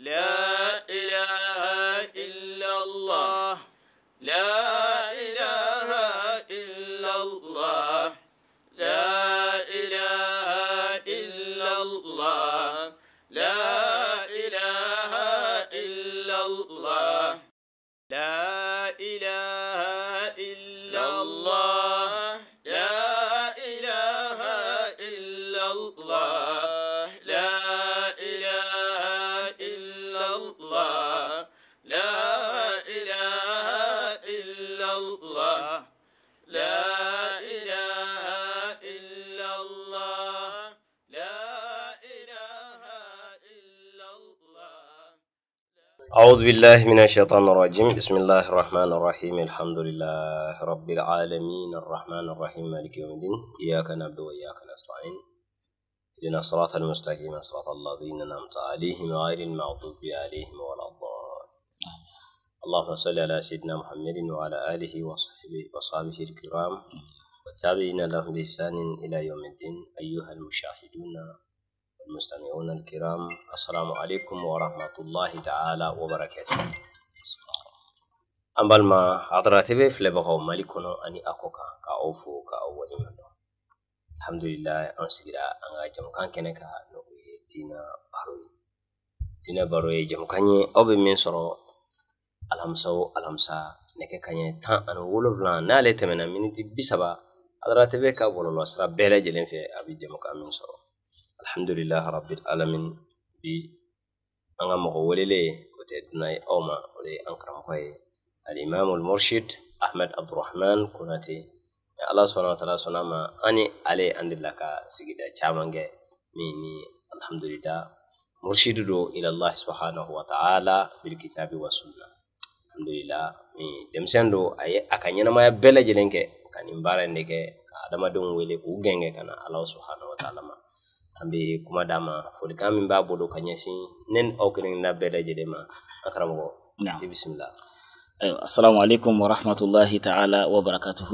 لا إله إلا الله لا أعوذ بالله من الشيطان الرجيم بسم الله الرحمن الرحيم الحمد لله رب العالمين الرحمن الرحيم مالك يوم الدين إياك نعبد وإياك نستعين اهدنا الصراط المستقيم صراط الذين أنعمت عليهم غير المغضوب عليهم ولا الضالين اللهم صل على سيدنا محمد وعلى آله وصحبه وصحبه الكرام والتابعين لهم بإحسان إلى يوم الدين أيها المشاهدون المستمعون الكرام السلام عليكم ورحمة الله تعالى وبركاته أمبال ما أدراتي في لبغو مالكونو أني أكوكا كأوفو كأولي منو الحمد لله أن أن أنغا كان كنكا نوي دينا باروي دينا باروي جمكاني أو بمين سرو ألمسو ألمسا nɛgɛ ka ɲɛ أنو ani wolonfila n'ale tɛmɛna miniti بسبا saba adarati bɛ ka bɔlɔlɔ sira bɛɛ lajɛlen fɛ a bɛ alhamdulilah rabil alamin bi an ka mɔgɔ welele o tɛ duna aw e ma o de an karamɔgɔ ye alimamu murshid ahmed abdurahman konate ala subhanahu wa taala sɔnna ma an ni ale an delila ka sigida caman kɛ min ni alhamdulillah murshidu do ila subhanahu wa taala bil wa sunna alhamdulillah min denmisɛn do a ye a ka ɲɛnamaya bɛɛ lajɛlen kɛ ka nin baara in de kɛ ka adamadenw wele k'u gɛngɛ ka na ala subhanahu wa taala ma an bɛ kuma d'a ma folikan min b'a bolo ka ɲɛsin ne ni aw kelen na bɛɛ lajɛlen ma a karamɔgɔ i bisimila السلام عليكم ورحمة الله تعالى وبركاته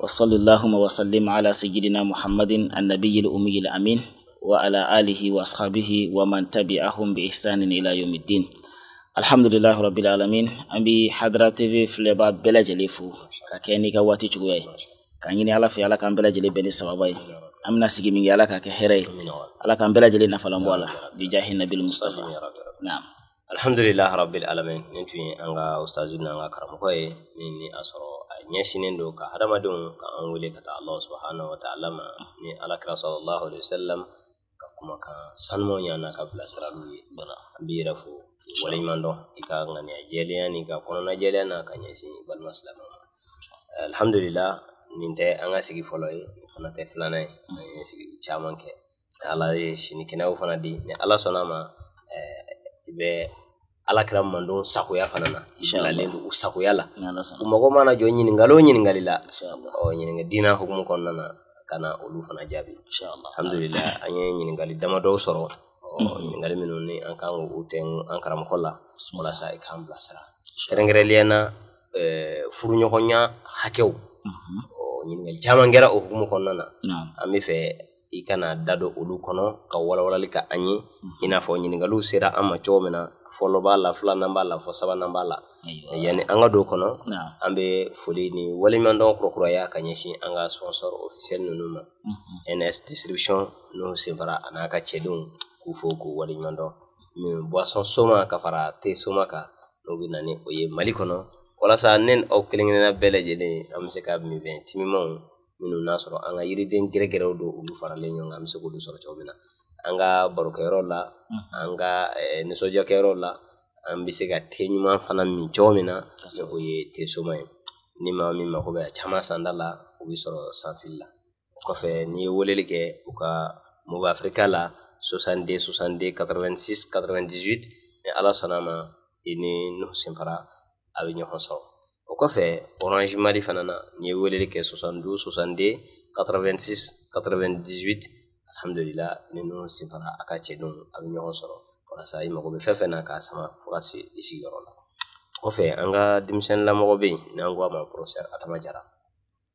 وصلى اللهم وسلم على سيدنا محمد النبي الأمي الأمين وعلى آله وأصحابه ومن تبعهم بإحسان إلى يوم الدين الحمد لله رب العالمين أمي حضرة في فلبا بلا جليفو كأني كواتي شوي كأني على في على كان بلا جليب بني سبابي amna sigi min kɛ ala k'a kɛ hɛrɛ ala k'an bɛɛ lajɛlen nafalen bɔ a nabil mustafa ya ya naam Alhamdulillah Rabbil alamin nin anga ye an ka ustazu n'an ka karamɔgɔ ye min ni a sɔrɔ a ka hadamadenw ka angule kata allah subhanahu wa ta'ala ma ni alakira sallallahu alaihi wasallam ka kumakan sanumaw ɲana ka bilasiraliw ye an b'i yɛrɛ fo wala imando i ka ajeli ya n'i ka na jɛlenya n'a ka nyesi bal maslama alhamdulillah ninte anga sigi follow. fana tɛ filanan ye an ye sigi caman kɛ ala ye sinikɛnɛw fana di ni ala sɔnna ma eh, i bɛ ala kɛra mandon sagoya fana na bilalen don u sagoya la u mago mana jɔ ɲininkali o ɲininkali la ɲininka oh, diina hukumu kɔnɔna na ka na olu fana jaabi alhamdulila an ye ɲininkali damadɔw sɔrɔ ɲininkali oh, mm. minnu ni an kan k'u tɛ an karamɔgɔ la walasa i k'an bilasira kɛrɛnkɛrɛnlenya na eh, furuɲɔgɔnya hakɛw mm-hmm ɲininkali caman kɛra o hukumu kɔnɔna na an bɛ fɛ i kana da don olu kɔnɔ ka walawalali ka an ye i n'a fɔ ɲininkaliw sera an ma cogo min na fɔlɔ b'a la filanan b'a la fɔ sabanan b'a la yanni an ka don kɔnɔ an bɛ foli ni waliɲumandɔn kurakuraya ka ɲɛsin an ka sponsor officiel ninnu ma ns distribution n'o senfara a n'a ka cɛdenw k'u fo k'u min boisson soma ka fara te soma kan n'o bɛ na ni o ye mali kɔnɔ walasa ne aw kelenkelenna bɛɛ lajɛlen an bɛ se ka min fɛn timimanw minnu n'a sɔrɔ an ka yiriden gɛrɛgɛrɛw do olu faralen ɲɔgɔn mhm. kan an bɛ se eh, k'olu sɔrɔ cogo min na an ka barokɛyɔrɔ la an ka nisɔndiya la an bɛ se ka te ɲuman fana min cogo min na o ye te soma ye ni ma min mako bɛ caman sanda la o bɛ sɔrɔ sanfili la o kɔfɛ n'i ye weleli kɛ u ka mɔgɔ afrika la 62 62 86 98 ni ala sɔnna a ma i ni nuhu senfara a bɛ ɲɔgɔn sɔrɔ o kɔfɛ orange mali fana na n'i ye weleli kɛ 72 62 86 98 alhamdulila ni ninnu sefara a ka cɛdenw a bɛ ɲɔgɔn sɔrɔ walasa i mago bɛ fɛn fɛn na k'a sama fo ka se i sigiyɔrɔ la kɔfɛ an ka denmisɛn lamɔgɔ bɛ yen n'an ko a ma professeur adama jara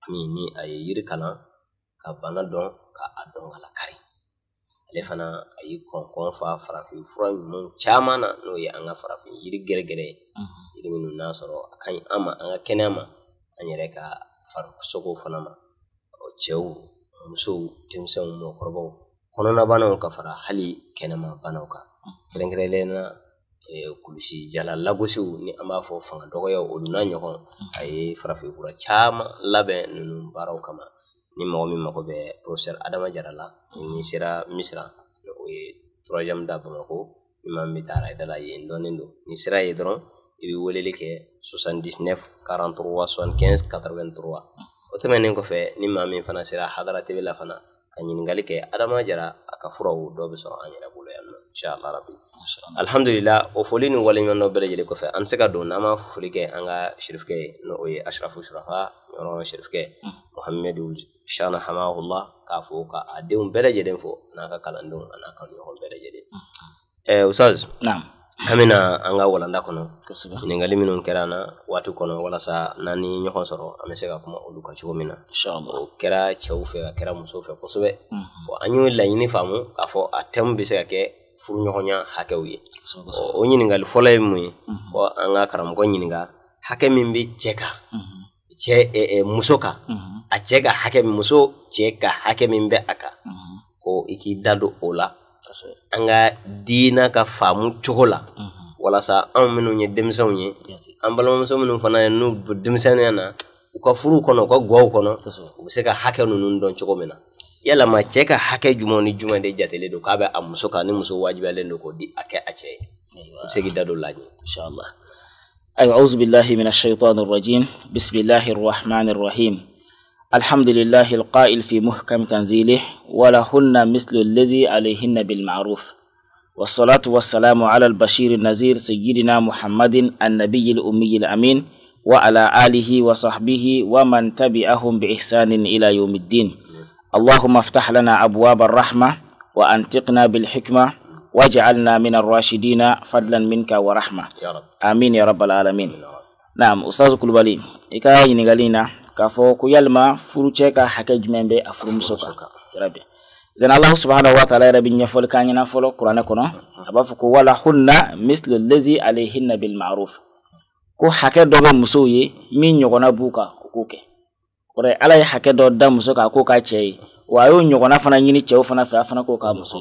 min ni a ye yiri kalan ka bana dɔn ka a dɔn ka lakari ale fana a y'i kɔnkɔn fa farafin fura ninnu caman na n'o ye an ka farafin yiri gɛrɛgɛrɛ ye yiri minnu n'a sɔrɔ a ka ɲi an ma an ka kɛnɛya ma an yɛrɛ ka farisogo fana ma cɛw musow denmisɛnw mɔgɔkɔrɔbaw kɔnɔnabanaw ka fara hali kɛnɛma banaw kan kɛrɛnkɛrɛnlen na eh, kulusi jala lagosiw ni an b'a fɔ fanga dɔgɔya olu n'a ɲɔgɔn a ye farafin fura caman labɛn ninnu baaraw kama ni mɔgɔ min mako bɛ professeur adama jara la ni sera misira o ye troisième da bamako min ma bɛ taa da la yen dɔɔnin don ni sera ye dɔrɔn i bɛ weleli kɛ 79 43 75 83 o tɛmɛnen kɔfɛ ni maa min fana sera hadara tv la fana ka ɲininkali kɛ adama jara a ka furaw dɔ bɛ sɔrɔ an yɛrɛ bolo yan nɔ inshallah rabi alhamdulila o foli ni waleɲuman dɔ bɛɛ lajɛlen kɔfɛ an bɛ se ka don n'an ma foli kɛ an ka shirifkɛ ye n'o ye ashrafu shurafa yɔrɔ sɛrifkɛ hmm. muhamɛdu shana hamahula k'a fɔ ka a denw bɛɛ lajɛlen fɔ n'a ka kalandenw a n'a kanuɲɔgɔn bɛɛ lajɛlen usaz an bɛna an ka walanda kɔnɔ ɲininkali minnu kɛra na waati kɔnɔ walasa n'an ni ɲɔgɔn sɔrɔ an bɛ se ka kuma olu ka cogo min na o kɛra cɛw fɛ a kɛra muso fɛ kosɛbɛ an y'o laɲini faamu k'a fɔ a tɛmu bɛ se ka kɛ furuɲɔgɔnya hakɛw ye o ɲininkali fɔlɔ ye mun ye an ka karamɔgɔ ɲininka hakɛ min bɛ cɛ kan hmm, hmm cɛ eh, eh, muso kan a cɛ ka hakɛ muso cɛ ka hakɛ min bɛ a kan ko i k'i da don o la an ka diina ka faamu cogo la walasa anw minnu ye denmisɛnw ye an balimamuso minnu fana ye n'u don denmisɛnninya na u ka furu kɔnɔ u ka gwaw kɔnɔ u bɛ se ka hakɛ ninnu dɔn cogo min na yalama cɛ ka hakɛ jumɛn ni jumɛn de jatelen don k'a bɛ a muso kan ni muso wajibiyalen don k'o di a kɛ a cɛ ye i bɛ se k'i da don o la ɲɛ. أعوذ بالله من الشيطان الرجيم بسم الله الرحمن الرحيم الحمد لله القائل في محكم تنزيله ولهن مثل الذي عليهن بالمعروف والصلاة والسلام على البشير النذير سيدنا محمد النبي الأمي الأمين وعلى آله وصحبه ومن تبعهم بإحسان إلى يوم الدين اللهم افتح لنا أبواب الرحمة وأنتقنا بالحكمة waj'alna min arrashidina fadlan minka wa rahma ya rab amin ya rabbal alamin naam ustaz kulubali i ka ɲiningali na k'a fɔ ko yalima furucɛ ka hakɛ jumɛn bɛ a furumuso kan jarabi zan allahu subhanahu wa ta'ala rabbi bi ɲɛfɔli k'an ɲɛna fɔlɔ kuranɛ kɔnɔ a b'a fɔ ko hmm. wala hunna mislu allazi alayhinna bil ma'ruf ko hakɛ dɔ muso ye min ɲɔgɔnna b'u kan u k'o kɛ o de ala ye hakɛ da muso kan k'o k'a cɛ wa a y'o ɲɔgɔnna fana nyini cɛw fana fa fana k'o k'a muso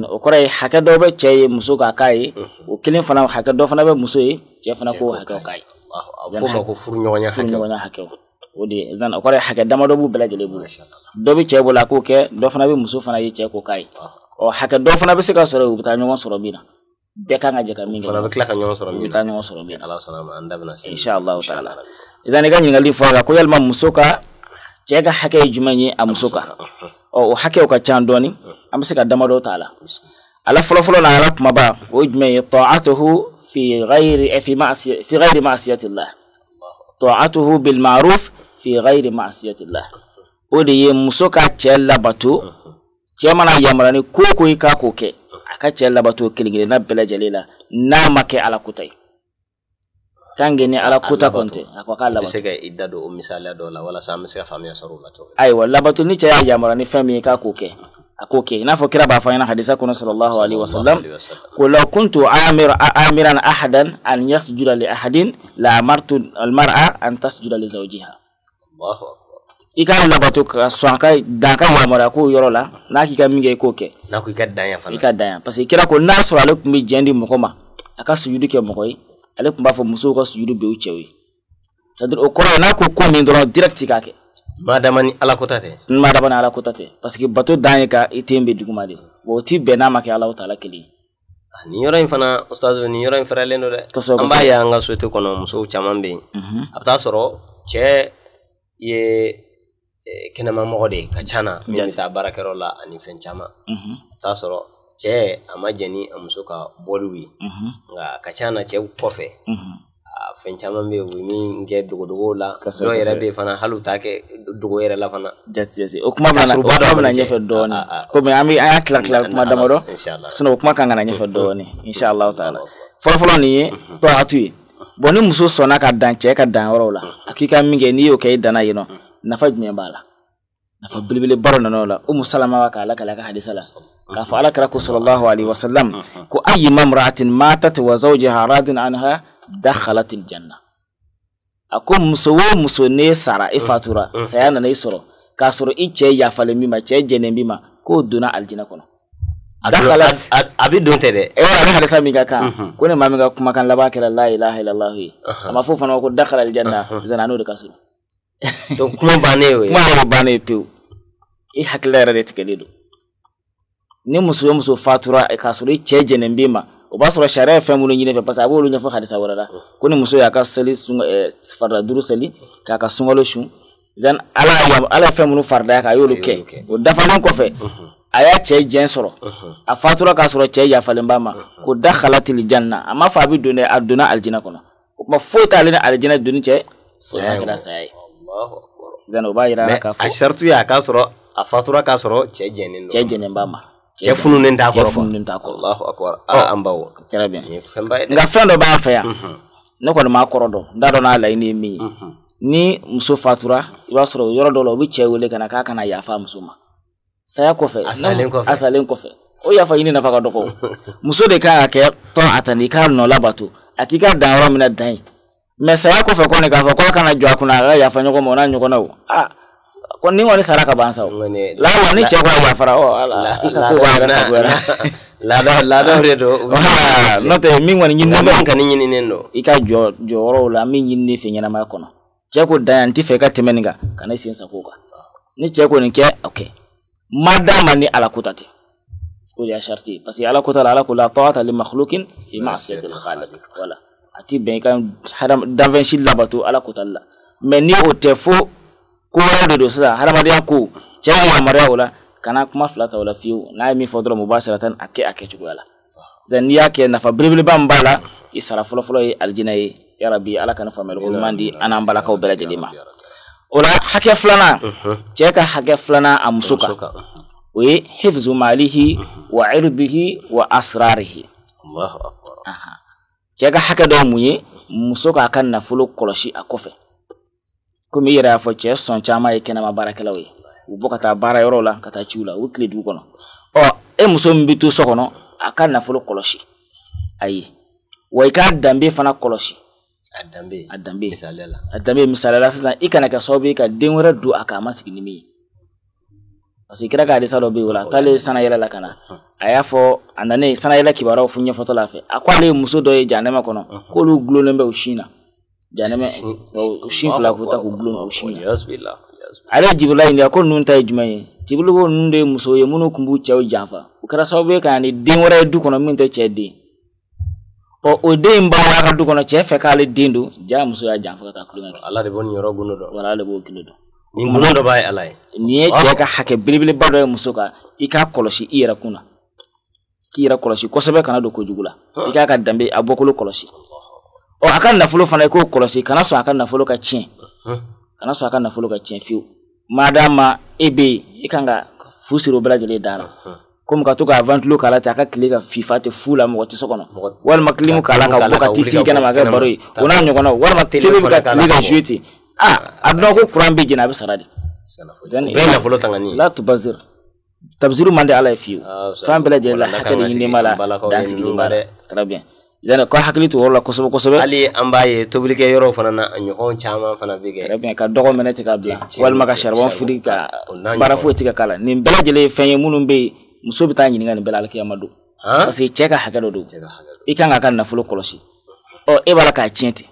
o kɔrɔ ye hakɛ dɔ bɛ cɛ ye muso k'a k'a ye mhm. o kelen fana hakɛ dɔ fana bɛ muso ye cɛ fana k'o hakɛw k'a ye f'o ma ko furuɲɔgɔnya hakɛw o de ye o kɔrɔ ye hakɛ damadɔ b'u bɛɛ lajɛlen bolo dɔ bɛ cɛ bolo a k'o kɛ dɔ fana bɛ muso fana ye cɛ k'o k'a ye ɔ hakɛ dɔ fana bɛ se ka sɔrɔ u bɛ taa ɲɔgɔn sɔrɔ min na bɛɛ kan ka jɛ ka min kɛ fana bɛ tila ka ɲɔgɔn sɔrɔ min na u bɛ taa ɲɔgɔn sɔrɔ min na ala sɔnna ma an da bɛna se insha allah taala izan i ka ɲininkali fɔ a la ko yalima muso ka cɛ ka hakɛ ye jumɛn ye a muso kan o hakɛw ka ca dɔɔni an ka damado t'a ala folo folo n'a ala kumaba o jme ta'atuhu fi ghairi fi ma'si fi ghairi ma'siyati Allah ta'atuhu bil ma'ruf fi ghairi ma'siyati Allah o de ye muso ka cɛ labato cɛ mana yamara ni ko ko k'a k'o kɛ a ka cɛ labato bela jalila n'a make ala kutai tange ni ala kuta konte a ko k'a labato i bɛ se ka i da don o misaliya dɔ la walasa an se ka faamuya sɔrɔ o la cogo min ni cɛ y'a yamaruya ni fami min ye k'a k'o kɛ a k'o kira b'a fɔ an hadisa kuna sallallahu alaihi wasallam ko law kuntu amira amiran ahadan an yasjuda li ahadin la amartu al mar'a an tasjuda li zawjiha Allahu akbar i ka labato ka sɔn a ka dan ka yamaruya k'o la n'a k'i ka min k'o kɛ n'a ko i ka dan yan fana i ka dan parce que kira ko n'a sɔrɔ ale tun bɛ jɛn di mɔgɔ ma a ale tun b'a fɔ musow ka sujudu bɛ u cɛw ye c'est eh, o kɔrɔ ye n'a ko ko min dɔrɔn direct k'a kɛ. madama ni ala kota tɛ. madama ni ala kota tɛ parce que bato dan ye ka i ten bɛ duguma de wa o ti bɛn n'a ma kɛ ala ta ala kelen ye. nin yɔrɔ in fana ostazu ni yɔrɔ in fɛrɛlen don dɛ. kosɛbɛ kosɛbɛ an b'a ye an ka société kɔnɔ musow caman bɛ yen. a bɛ taa sɔrɔ cɛ ye kɛnɛmamɔgɔ de ka ca na min bɛ taa baarakɛyɔrɔ la ani fɛn caman. Mhm. a bɛ taa sɔrɔ cɛ a ma jɛn ni a muso ka bɔliw ye nka a ka ca na cɛw kɔfɛ fɛn caman bɛ yen min kɛ dogodogo la dɔw yɛrɛ bɛ fana hali u t'a kɛ dogo yɛrɛ la fana jati jati o kuma bɛna o kuma bɛna ɲɛfɛ dɔɔni ah, ah, ah. komi an bɛ an y'a tila tila kuma damadɔ sinɔn o kuma kan ka na ɲɛfɛ dɔɔni inshallah taala fɔlɔfɔlɔ nin ye tɔɔrɔtu ye bɔn ni muso sɔnna ka dan cɛ ka dan yɔrɔw la a k'i ka min kɛ n'i y'o kɛ i danna yen nɔ nafa jumɛn b'a la nafa belebeleba dɔ nana o la umu salama wa k'a la k'a la ka hadisa la ka fa'alaka raku sallallahu alaihi wasallam ku ayi mamra'atin matat wa zawjaha radin anha dakhalat aljanna ako muso wo muso ne sara i e fatura saya nana e i eh, sɔrɔ k'a sɔrɔ mhm. i ma cɛ jɛnen min ma k'o donna alijinɛ kɔnɔ dakhalat a bi don tɛ dɛ e wala ni halisa min kan ko ne maa min ka la ilaha illallah ye a fana ko dakhala aljanna uh-huh. zana n'o de ka kuma bannen o kuma bannen pewu i hakilila yɛrɛ de tigɛlen don ni muso o muso fatura e k'a sɔrɔ i cɛ jɛnnen b'i ma o b'a sɔrɔ sariya ye fɛn minnu ɲini fɛ parce a b'olu ɲɛfɔ hadisa wɛrɛ la ko ni muso y'a ka seli e, farida duuru seli k'a ka sunkalo sun zan ala ya ala ye fɛn minnu faridaya kan a y'olu kɛ o dafalen kɔfɛ a y'a cɛ jɛn sɔrɔ a fatura uhuh. k'a sɔrɔ cɛ yafalen b'a ma ko da halatili janna a ma fɔ a bɛ don dɛ a donna alijinɛ kɔnɔ o kuma foyi t'ale ni alijinɛ donni cɛ saya kɛra saya ye zan o b'a yira cɛ fununen t'a kɔrɔ cɛ fununen t'a kɔrɔ alahu akbar aa an baw très bien nin ye fɛn ba ye dɛ nka fɛn dɔ b'a fɛ yan mhm. ne kɔni m'a kɔrɔ dɔn n t'a dɔn n'a laɲini ye min ye ni muso mhm. fatura i b'a sɔrɔ yɔrɔ dɔ la u bɛ cɛ wele ka na k'a kana yafa muso ma saya kɔfɛ a salen kɔfɛ a salen kɔfɛ o yafa ɲini nafa ka dɔgɔ muso de kan ka kɛ tɔn a tani i k'a nɔ labato a k'i ka dan yɔrɔ min na dan ye mɛ saya kɔfɛ kɔni k'a fɔ k'a kana jɔ a kunna a ka yafa ɲɔgɔn ma o n'a ɲɔgɔnnaw aa ah. ni ngoni sara ka ban saw la wa ni ce ko ya fara o ala ko wa ga sa gora la da la da re do no te min ngoni nyin no kan ni nyin nendo ika jo jo ro la min nyin ni fe nyana ma kono ce ko da anti fe ka temen ga kana sin sa ko ka ni ce ko ni ke okay madama ni ala kutati ko ya sharti parce que ala kutala ala kula ta'ata li makhluqin fi ma'siyati al-khaliq wala ati ben kan haram davanshi labatu ala kutalla mais ni o te fo ko wɛrɛw de don sisan hadamadenya ko cɛ ma yamaruya o la kana kuma fila ta o la fiyewu n'a ye min fɔ dɔrɔn mɔgɔ b'a sara tan a kɛ a kɛcogoya la sisan n'i y'a kɛ nafa belebeleba min b'a la i sara fɔlɔfɔlɔ ye alijinɛ ye yarabi ala kana faamuyali ko ɲuman di an n'an balakaw bɛɛ lajɛlen ma o la hakɛ filanan cɛ ka hakɛ filanan a muso kan o ye hifzu malihi wa irdihi wa asrarihi cɛ ka hakɛ dɔ mun ye muso k'a ka nafolo kɔlɔsi a kɔfɛ komi i yɛrɛ y'a fɔ cɛ sɔn caman ye kɛnɛma baarakɛlaw ye u bɔ ka taa baara yɔrɔ la ka taa ciw la u tile dugu kɔnɔ ɔ e muso min bɛ to so kɔnɔ a ka nafolo kɔlɔsi ayi wa i k'a danbe fana kɔlɔsi a danbe a danbe misaliya la a danbe misaliya la sisan i kana kɛ sababu ye ka den wɛrɛ don a kan a ma sigi ni min ye parce que kira ka hadisa dɔ bɛ yen o la a taalen sanayɛlɛ la ka na a y'a fɔ a nanen sanayɛlɛ kibaruyaw fɔ ɲɛfɔtɔ fɛ a ko ale ye muso dɔ ye jahanama kɔnɔ k'olu gulonlen bɛ u sin na janɛmɛ o sin fila k'u ta k'u gulon o sin na ale jibirila ɲininka ko ninnu ta ye jumɛn ye jibiriliko ninnu de ye musow ye minnu tun b'u cɛw janfa o kɛra sababu ye ka na ni den wɛrɛ ye du kɔnɔ min tɛ cɛ den ɔ o den in bawara ka du kɔnɔ cɛ fɛ k'ale den don ja muso y'a janfa ka taa kulonkɛ kɛ ala de b'o nin yɔrɔ gundo dɔn wala ale b'o gundo dɔn nin gundo dɔ b'a ye ala ye nin ye cɛ ah. ka hakɛ belebeleba dɔ ye muso kan i k'a kɔlɔsi i yɛrɛ kun na k'i yɛrɛ kɔlɔsi kosɛbɛ kana don kojugu la ah. i k'a ka danbe a bɔkolo kɔlɔsi o a ka nafolo fana i k'o kɔlɔsi kana sɔn a nafolo ka tiɲɛ kana sɔn a nafolo ka tiɲɛ fiyewu madama e bɛ yen i e kan ka fu siri o bɛɛ lajɛlen da la komi ka to ka avantilo k'a la ten a ka tile ka fifa tɛ fu la mɔgɔ tɛ so kɔnɔ walima kilimu k'a la ka bɔ ka t'i sigi kɛnɛma ka kɛ baro ye o n'a ɲɔgɔnnaw walima tele bɛ ka tile ka zuwe ten a a dɔn ko kuran bɛ jɛnɛ a bɛ sara de. bɛɛ nafolo tangani ye. latu bazir tabisiru man di ala ye fiyewu ah, fan bɛɛ lajɛlen la hakɛ de ɲininen b'a la dan sigilen b'a la très bien zani ko hakili to wala la kosɛbɛ ali hali an b'a ye tobilikɛ fana na a ɲɔgɔn caman fana bɛ kɛ très bien ka dɔgɔ minɛ ti ka bila e walima ka charbon firi e ka baara foyi ti ka k'a la nin bɛɛ lajɛlen ye fɛn ye minnu bɛ yen muso bɛ taa ɲininka nin bɛɛ la alikiyama don parce que cɛ ka hakɛ dɔ don kan k'a ka nafolo kɔlɔsi e b'a la k'a tiɲɛ ten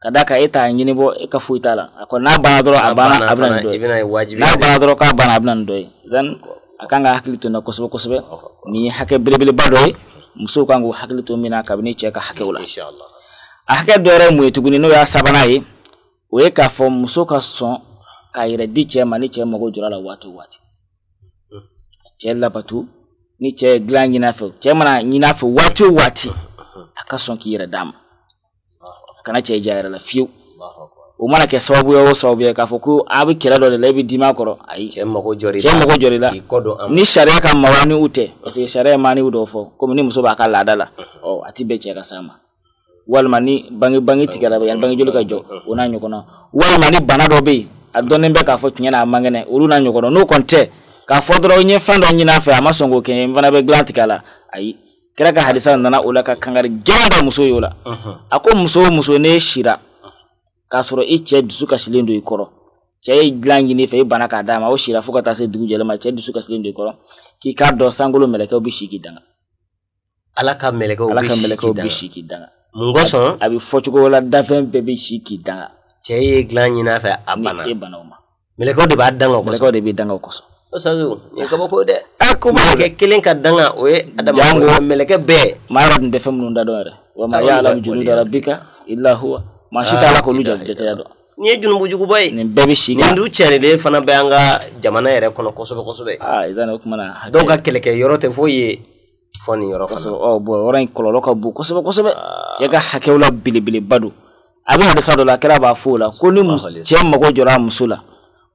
ka da kan e t'a ɲinibɔ e ka foyi la a n'a bana dɔrɔn abana abana a bɛ na nin n'a bana dɔrɔn k'a banna abana bɛ na akanga hakili to na kosɛbɛ kosɛbɛ ni ye hakɛ belebeleba dɔ muso kan hakili to mina kabini cɛ ka hakɛw la a hakɛ dɔ wɛrɛ mun ye tuguni n'o y'a sabana ye o ye k'a fɔ muso ka sɔn k'a yɛrɛ di cɛ ma ni cɛ mago jɔra la waati o waati mm. cɛ labatu ni cɛ ye dilan ɲin'a fɛ cɛ mana ɲin'a fɛ waati o waati mm. a ka sɔn k'i yɛrɛ d'a ma a kana cɛ ja yɛrɛ la fiyewu umana mana kɛ sababu ye o sababu ye k'a fɔ ko a bɛ kɛlɛ dɔ de la i bɛ dimi a kɔrɔ ayi cɛ mago jɔr'i la cɛ mago jɔr'i la ni sariya ka mawula ni u tɛ parce que sariya ye maaniw dɔw fɔ komi ni muso uh-huh. oh, b'a ka uh-huh. laada la ɔ a ti bɛn cɛ ka s'a ma walima ni bange bange tigɛra yanni bange joli ka jɔ o n'a ɲɔgɔnna walima ni bana dɔ bɛ yen a dɔnnen bɛ k'a fɔ tiɲɛ na a man kɛnɛ olu n'a ɲɔgɔnna n'o kɔni tɛ k'a fɔ dɔrɔn n ye fɛn dɔ ɲini a fɛ a ma sɔn k'o kɛ n fana bɛ dilan tigɛ a la ayi kira ka halisa nana o la ka kangari gɛlɛn da muso ye la uh-huh. a ko muso o muso n'e sira k'a sɔrɔ i cɛ dusu kasilen don i kɔrɔ cɛ ye dilan ɲini fɛ i bana k'a d'a ma o sira fo ka taa se dugu jɛlen ma cɛ dusu kasilen don i kɔrɔ k'i k'a dɔn sankolo mɛlɛkɛw bɛ si k'i danga ala ka mɛlɛkɛw ala ka mɛlɛkɛw bɛ si k'i danga mun kosɔn a bɛ fɔ cogo la dafɛn bɛɛ bɛ si k'i danga cɛ ye dilan ɲini a fɛ a banna e banna o ma mɛlɛkɛw de b'a danga o kosɔn mɛlɛkɛw de bɛ danga o kosɔn o sazu nin kabako dɛ a ah, ko mɛlɛkɛ kelen ka danga o ye adamaden mɛlɛkɛ bɛɛ maa yɛrɛ tun tɛ fɛn minnu da dɔn yɛrɛ wa ma ya'lamu junuda rabbika illa huwa mashita ah. ala t'a la k'olu jateya dɔn nin ye junubujuguba ye nin bɛɛ bɛ si kan nin dun fana bayanga jamana yɛrɛ kono kosɛbɛ kosɛbɛ ah izana o doga keleke dɔw ka kɛlɛkɛ yɔrɔ tɛ foyi ye fɔ nin yɔrɔ kosɛbɛ ɔ oh, bɔn yɔrɔ in kɔlɔlɔ ka bon kosɛbɛ kosɛbɛ cɛ ah. ka hakɛw la belebeleba don a bɛ la kira b'a fɔ ko ni cɛ mago jora musula muso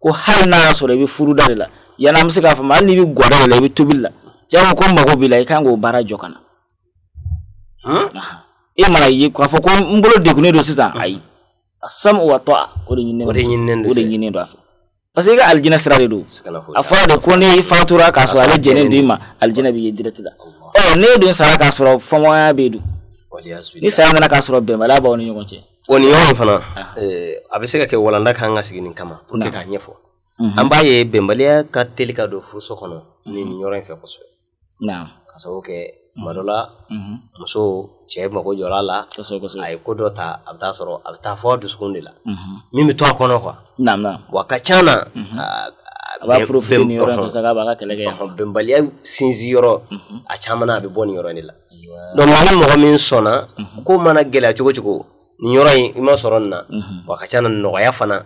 ko hali n'a y'a sɔrɔ i bɛ furuda de la yanni an bɛ se n'i bi guwada de la i bɛ ko ko mago b'i la i kan k'o baara jɔ ka na. Hmm? e mana ye k'a fɔ ko n bolo degunnen don sisan ayi a samu wa tɔ o de ɲininen don o de ɲininen don a fɛ parce que i ka alijinɛ sira de don a fɔra de ko ne fatura k'a sɔrɔ ale jɛnnen don i ma alijinɛ bi ye direct la ɔ ne don sara k'a sɔrɔ fɔmɔya bɛ don ni saya nana k'a sɔrɔ bɛnbaliya b'aw ni ɲɔgɔn cɛ. o ni yɔrɔ in fana a bɛ se ka kɛ walanda kan ka sigi nin kama pour que k'a ɲɛfɔ an b'a ye bɛnbaliya ka teli ka don furuso kɔnɔ ni nin yɔrɔ in fɛ kosɛbɛ ka sababu kɛ Mm-hmm. kuma dɔ la muso cɛ mago jɔra a la a ye ko dɔ ta a bɛ taa sɔrɔ a bɛ taa fɔ dusukun de la min bɛ to a kɔnɔ kuwa wa ka ca na mm-hmm. ah, yɔrɔ bɛnbaliya sinsin yɔrɔ mm-hmm. a caman na a bɛ bɔ nin yɔrɔ in de la dɔnku ni mɔgɔ min sɔnna ko mana gɛlɛya cogo cogo nin yɔrɔ in i ma sɔrɔ nin na wa ka ca na nɔgɔya fana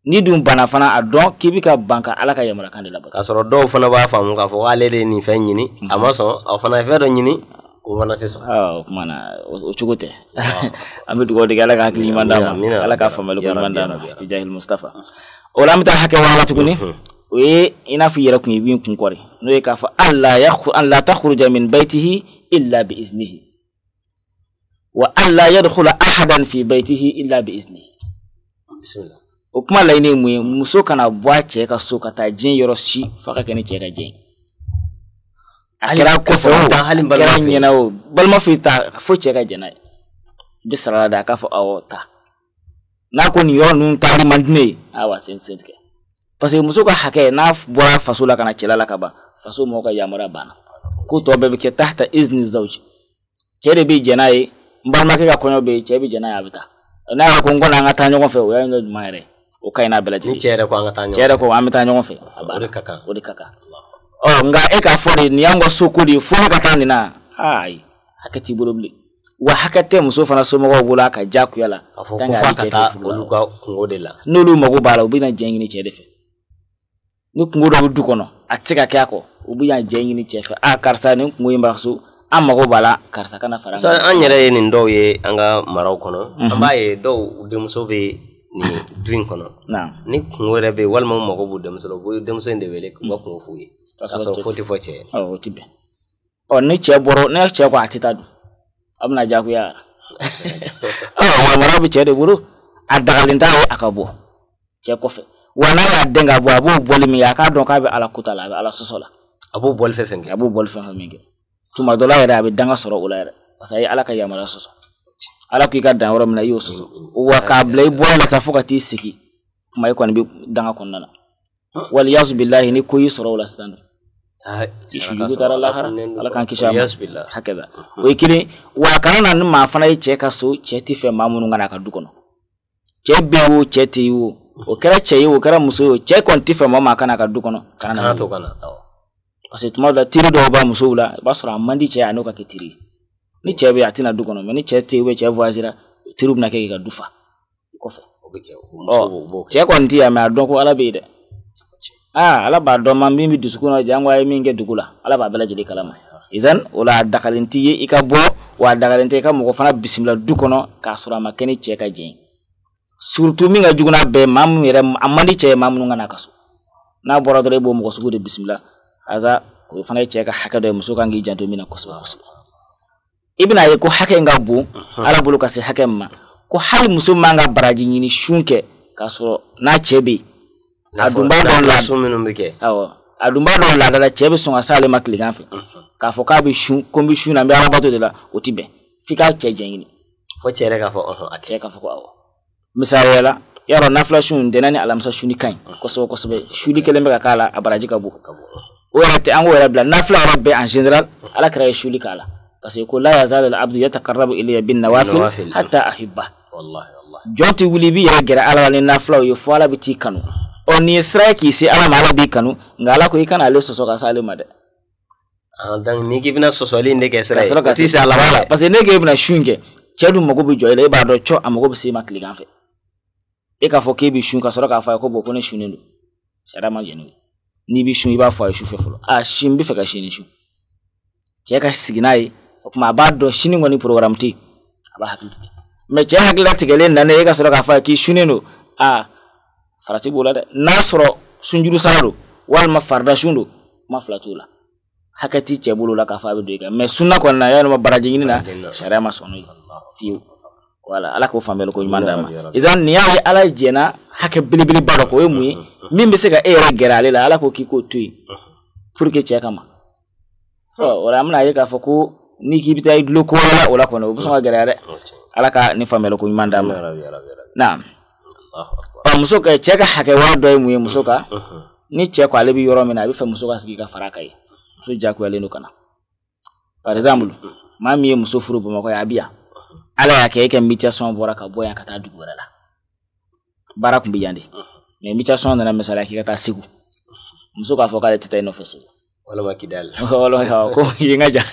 ni dun bana fana a dɔn k'i bi ka ban ka ala ka yamarakan de labato. k'a sɔrɔ dɔw fana b'a faamu k'a fɔ k'ale de ye nin fɛn ɲini a ma sɔn a fana ye fɛn dɔ ɲini o fana tɛ sɔn. o kuma na o cogo tɛ an bɛ dugawu de kɛ ala ka hakili ɲuman d'a ma ala ka faamuyali ko ɲuman d'a ma bijahil mustafa o la an bɛ taa hakɛ wɔɔrɔ tuguni o ye i n'a fɔ i yɛrɛ kun ye min kun kɔri n'o ye k'a fɔ ala ta kuruja min bayitihi illa bi iznihi wa ala yadkhula ahadan fi bayitihi illa bi iznihi. bisimilah. o kuma laɲini ye mun ye muso kana bɔ a cɛ ka so ka taa diɲɛ yɔrɔ si fa ka kɛ ni cɛ ka jɛ a kɛra kɔfɛ o a kɛra ɲɛna o balima foyi ta fo cɛ ka jɛ ye i bɛ sarala da a k'a fɔ awɔ ta n'a ko nin yɔrɔ ninnu taali man di ne ye awa sen sen tigɛ parce muso ka hakɛ n'a bɔra faso la ka na cɛla la ka ban faso mɔgɔw ka yamaruya banna ko tɔ bɛɛ bɛ kɛ tahta izni zawji cɛ de bɛ jɛ ye n balimakɛ ka kɔɲɔ bɛ yen cɛ bɛ jɛ ye a bɛ taa n'a ko n kɔni an ka taa ɲɔgɔn fɛ o y'a ɲɛ jumɛn yɛrɛ ye o ka n'a bɛɛ lajɛlen ni cɛ oh, yɛrɛ ko an ka taa ɲɔgɔn cɛ yɛrɛ ko an bɛ taa ɲɔgɔn fɛ a banna o de ka kan o de ka kan ɔ nka e k'a fɔ de nin y'an ka so ko de ye fo ne ka taa nin na ayi hakɛ t'i bolo bilen wa hakɛ tɛ muso fana somɔgɔw bolo a ka diyagoya la k'a fɔ ko f'a ka taa olu ka kungo de la n'olu mago b'a la u bɛna jɛ ɲini cɛ de fɛ ni kungo dɔ bɛ du kɔnɔ a tɛ se ka kɛ a kɔ u bɛna jɛ ɲini cɛ fɛ a karisa nin kungo in b'a so an mago b'a la karisa kana fara an yɛrɛ ye nin dɔw ye an ka maraw kɔnɔ mhm. an b'a ye dɔw denmuso bɛ nin du in kɔnɔ ni kungo yɛrɛ bɛ yen walima u mago b'u denmuso la u b'o denmuso in de wele k'u ka kungo f'u ye k'a sɔrɔ ko tɛ fɔ cɛ ye. awɔ o ti bɛn ɔ ni cɛ bɔra ne cɛ ko a ti taa dun a bɛna diyagoya ɔ nka mara bɛ cɛ de bolo a dagalen t'a ye a ka bɔ cɛ kɔfɛ wa n'a y'a den ka bɔ a b'o bɔli min kɛ a k'a dɔn k'a bɛ ala kota la a bɛ ala sɔsɔ la. a b'o bɔli fɛn fɛn kɛ a b'o bɔli fɛn fɛn min kɛ tuma dɔ la yɛrɛ a bɛ danga sɔrɔ o la yɛrɛ parce que a ye ala ka yamaruya sɔsɔ. ala ku ka dan yɔrɔ min na i y'o sɔsɔ wa k'a bila i bɔra la sa fo ka t'i sigi kuma i kɔni bɛ danga kɔnɔna na wali yasu bilahi ni ko y'i sɔrɔ o la sisan sujugu taara lahara ala k'an kisi a ma hakɛ da o ye kelen wa kana na ni maa fana ye cɛ ka so cɛ tɛ fɛ maa minnu ka na a ka du kɔnɔ cɛ bɛ yen o cɛ tɛ yen o o kɛra cɛ ye o kɛra muso ye o cɛ kɔni tɛ fɛ maa maa ka na a ka du kɔnɔ kana na to kana parce oh. que tuma dɔ la teri dɔw b'a musow la i b'a sɔrɔ a man di cɛ ye a n'o ka kɛ teri ye ni cɛ bɛ a tɛna du kɔnɔ mɛ ni cɛ tɛ yen cɛ voyagera teriw bɛna kɛ k'i ka du fa kɔfɛ cɛ kɔni tɛ yan mɛ a dɔn ko ala bɛ yen dɛ aa ah, ala b'a dɔn ma min bɛ dusukun na jango a ye min kɛ dugu la ala b'a bɛɛ lajɛlen kalama izan o la a dagalen t'i ye i ka bɔ wa a dagalen tɛ i ka mɔgɔ fana bisimila du kɔnɔ k'a sɔrɔ a ma kɛ ni cɛ ka jɛn ye min ka jugu n'a bɛɛ maa minnu yɛrɛ a man di cɛ ye maa minnu ka n'a ka so n'a bɔra dɔrɔn e b'o mɔgɔ sugu de bisimila aza o fana ye cɛ ka hakɛ dɔ ye muso kan k'i janto min na kosɛbɛ kosɛbɛ i bɛna ye ko hakɛ ka bon ala bolo ka se hakɛ ma ko hali muso man ka baraji ɲini sun kɛ k'a sɔrɔ n'a cɛ bɛ yen a dun dɔn la awɔ a dun b'a dɔn laadala cɛ bɛ sɔn ka s'ale ma tilegan fɛ k'a fɔ k'a bɛ sun ko n bɛ sun na n bɛ alabato de la o ti bɛn f'i k'a cɛ jɛɲini. fo cɛ k'a fɔ ɔhɔn a k'a fɔ ko awɔ misaliya la yarɔ nafila sun ntɛnɛn ni alamisa sunni ka ɲi kosɛbɛ kosɛbɛ sunni kelen bɛ ka k'a la a baraji ka bon o yɛrɛ tɛ an k'o yɛrɛ bila nafila yɛrɛ bɛɛ en general ala kɛra ye sunni k'a la kasi ko la yazalu al abdu yataqarrabu ilayya bin nawafil hatta ahibba wallahi wallahi jɔnti wuli bi yɛrɛ gɛrɛ ala ni nafilaw ye fo bi t'i kanu ni ala b'i kanu ko ka s'ale n'i k'i bɛna sɔsɔli in de kɛ ti se a parce que n'e mago bi jɔ b'a dɔn cɔ a mago bɛ s'e ma e k'a fɔ k'e bɛ ka k'a ko ko ne sunnen don ma jɛn n'i bi sun b'a fɔ a a si n bɛ ka si ni ka ma bado shini ngoni program ti aba b'a me tigɛ hakila cɛ hakilila tigɛlen nanen sura ka sɔrɔ k'a fɔ a k'i sunnen don a farati b'o la dɛ n'a sɔrɔ sunjuru saru wal ma farda shundu ma flatula hakati che la la k'a fɔ a bɛ don i sunna ko na yalima baraji ɲini na sharia ma sɔn n'o wala ala k'o faamuyali ko manda ma izan niya y'a ala jena hakke bili bili bado ko yemu mm-hmm. mi ye min bɛ se ka e yɛrɛ gɛrɛ la ala k'o k'i k'o to mm-hmm. pour que che kama oh, wala amna ye k'a fɔ ko Mm. n'i k'i bɛ taa i dulo ko wɛrɛ la o la kɔni o bɛ sɔn ka gɛlɛya dɛ ko ɲuman d'a ma na ɔ muso ka cɛ ka hakɛ wɛrɛ dɔ ye mun muso ka ni cɛ ko ale bɛ yɔrɔ min na a muso ka sigi ka fara a so ja ko jagoyalen don ka par exemple mami min ye muso furu bamakɔ yan a bɛ mm-hmm. ala y'a kɛ e ka son bora ka boya mm-hmm. mm-hmm. ka ta dugu wɛrɛ la barak tun bɛ yan de mɛ invitation nana misaliya k'i ka taa segu muso k'a fɔ k'ale tɛ taa i nɔfɛ walau kidal oh, walau ya, ko yinga ja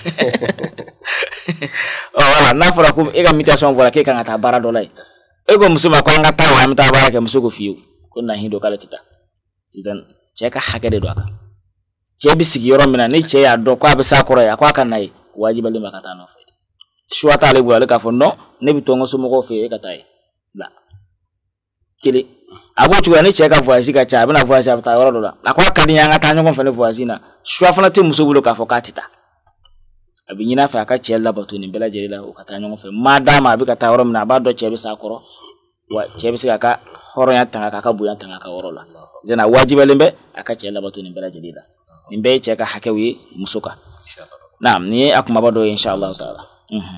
oh, wala n'a fɔra ko e eh, ka mutation bɔra k'e kan ka taa baara dolai la yen e ko muso ma ko an ka taa wa an bɛ taa baara kɛ muso ko ko na hin do k'ale tɛ taa zan cɛ ka hakɛ de don a kan cɛ sigi yɔrɔ min na ni cɛ y'a dɔn k'a bɛ s'a kɔrɔ yan k'a ka na ye wajibiyalen bɛ ka taa nɔfɛ t'ale bolo ale k'a fɔ non ne bɛ to n ka somɔgɔw fɛ e ka taa la kelen a b'o cogoya ni cɛ ka la suwa fana tɛ muso bolo k'a fɔ k'a tɛ taa a bɛ ɲin'a fɛ a ka cɛ labato nin bɛɛ lajɛlen la o ka taa ɲɔgɔn fɛ maa d'a ma a bɛ ka taa yɔrɔ min na a b'a dɔn cɛ bɛ s'a kɔrɔ wa cɛ bɛ se k'a ka hɔrɔnya tanga k'a ka bonya tanga ka yɔrɔ la zɛnɛ a wajibiyalen bɛ a ka cɛ labato nin bɛɛ lajɛlen la nin bɛɛ ye cɛ ka hakɛw ye muso kan naam nin ye a kumaba dɔ ye insha Allah taala.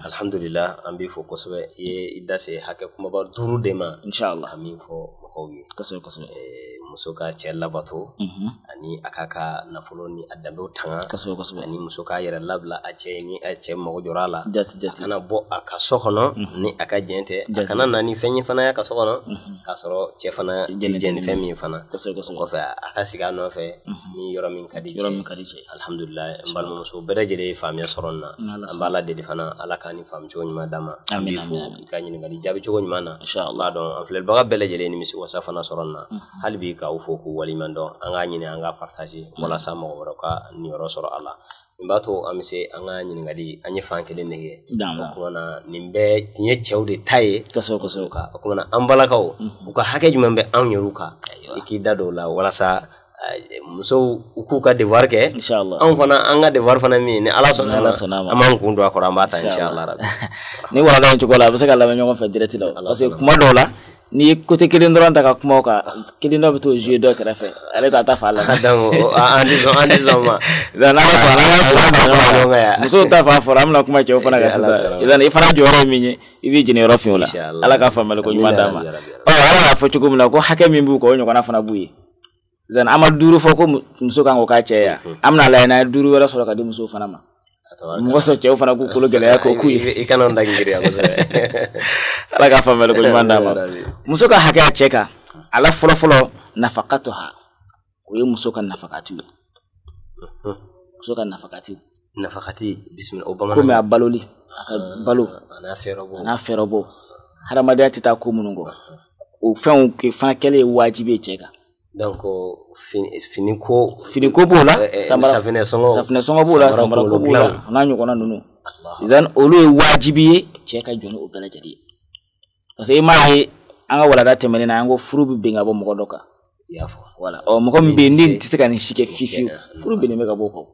alhamdulillah an b'i fo kosɛbɛ i ye i da se hakɛ kumaba duuru de ma insha Allah ka min fɔ mɔgɔw ye kosɛbɛ kosɛbɛ muso ka cɛ labato ani a k'a ka nafolo ni a danbew tanga ani muso k'a yɛrɛ labila a cɛ ni a cɛ mago jɔra a la a kana bɔ a ka so kɔnɔ ni a ka jɛn tɛ a kana na ni fɛn ye fana y'a ka so kɔnɔ k'a sɔrɔ cɛ fana ti jɛn ni fɛn min ye fana kɔfɛ a ka sigi a nɔfɛ ni yɔrɔ min ka di cɛ alhamdulilayi n balimamuso bɛɛ lajɛlen ye faamuya sɔrɔ na an b'a la deli fana ala k'a ni faamucogo ɲuman d'a ma an b'i i ka ɲininkali jaabi cogo ɲuman na b'a dɔn an filɛlibaga bɛɛ lajɛlen ni misi wasa fana sɔrɔ na hali bi k'aw fo k'u waliman dɔn an k'a ɲini an k'a partage mm. walasa mɔgɔ wɛrɛw ka niyɔrɔ sɔrɔ a la nin b'a to an bɛ se an ka ɲininkali an ye fan kelen nege o kumana nin bɛɛ nin ye cɛw de ta ye kosɛbɛ kosɛbɛ o kumana an balakaw mm-hmm. u ka hakɛ jumɛn bɛ anw yɛrɛw kan i k'i da don o la walasa musow u k'u ka devoir kɛ anw fana an ka devoir fana min ni ala sɔnna ala sɔnna ma an b'an kun don a kɔrɔ an b'a ta inshallah ni walanda in cogo la a bɛ se ka lamɛn ɲɔgɔn fɛ direct la parce que kuma dɔw la n'i ye kote kelen dɔrɔn ta ka kuma o kan kelen dɔ bɛ t'o zuye dɔ kɛrɛfɛ ale t'a ta fan la. donc an tɛ sɔn an sɔn o ma. n'a ma sɔn ala kuma ɲɔgɔn kan yan. musow ta fan fɔra an bɛna kuma cɛw fana kan sisan i fana jɔyɔrɔ ye min ye i b'i o la ala ka faamuyali ko ɲuman d'a ma ɔ ala y'a fɔ cogo min na ko hakɛ min b'u kan o ɲɔgɔnna fana b'u ye sisan an ma duuru fɔ ko muso kan k'o k'a cɛ yan an bɛna lajɛ n'a ye duuru wɛrɛ sɔrɔ ka di musow fana ma mɔgɔ sɔrɔ cɛw fana k'u kolo gɛlɛya ko k'u ye i kana n kosɛbɛ ala ka faamuyali ko ɲuman d'a ma muso ka hakɛya cɛ kan ala fɔlɔfɔlɔ nafakatu ha o ye muso ka nafakati ye muso ka nafakati nafakati bisimila o bamanan komi a baloli a ka balo a n'a fɛrɛbɔ a n'a fɛrɛbɔ hadamadenya tɛ taa ko minnu kɔ o fɛnw fana kɛlen ye waajibi ye cɛ kan donc euh, fini, finiko finiko b'o la eh, safinɛ sɔngɔ safinɛ sɔngɔ b'o la samara ko b'o la o n'a ɲɔgɔnna ninnu zan olu ye wajibi ye cɛ ka jɔ ni o bɛɛ lajɛlen ye parce que i m'a ye an ka walada tɛmɛnen na an ko furu bɛ ben ka bɔ mɔgɔ dɔ kan wala ɔ mɔgɔ min bɛ yen ni tɛ se ka nin si kɛ fiyewu furu bennen bɛ ka bɔ o kɔ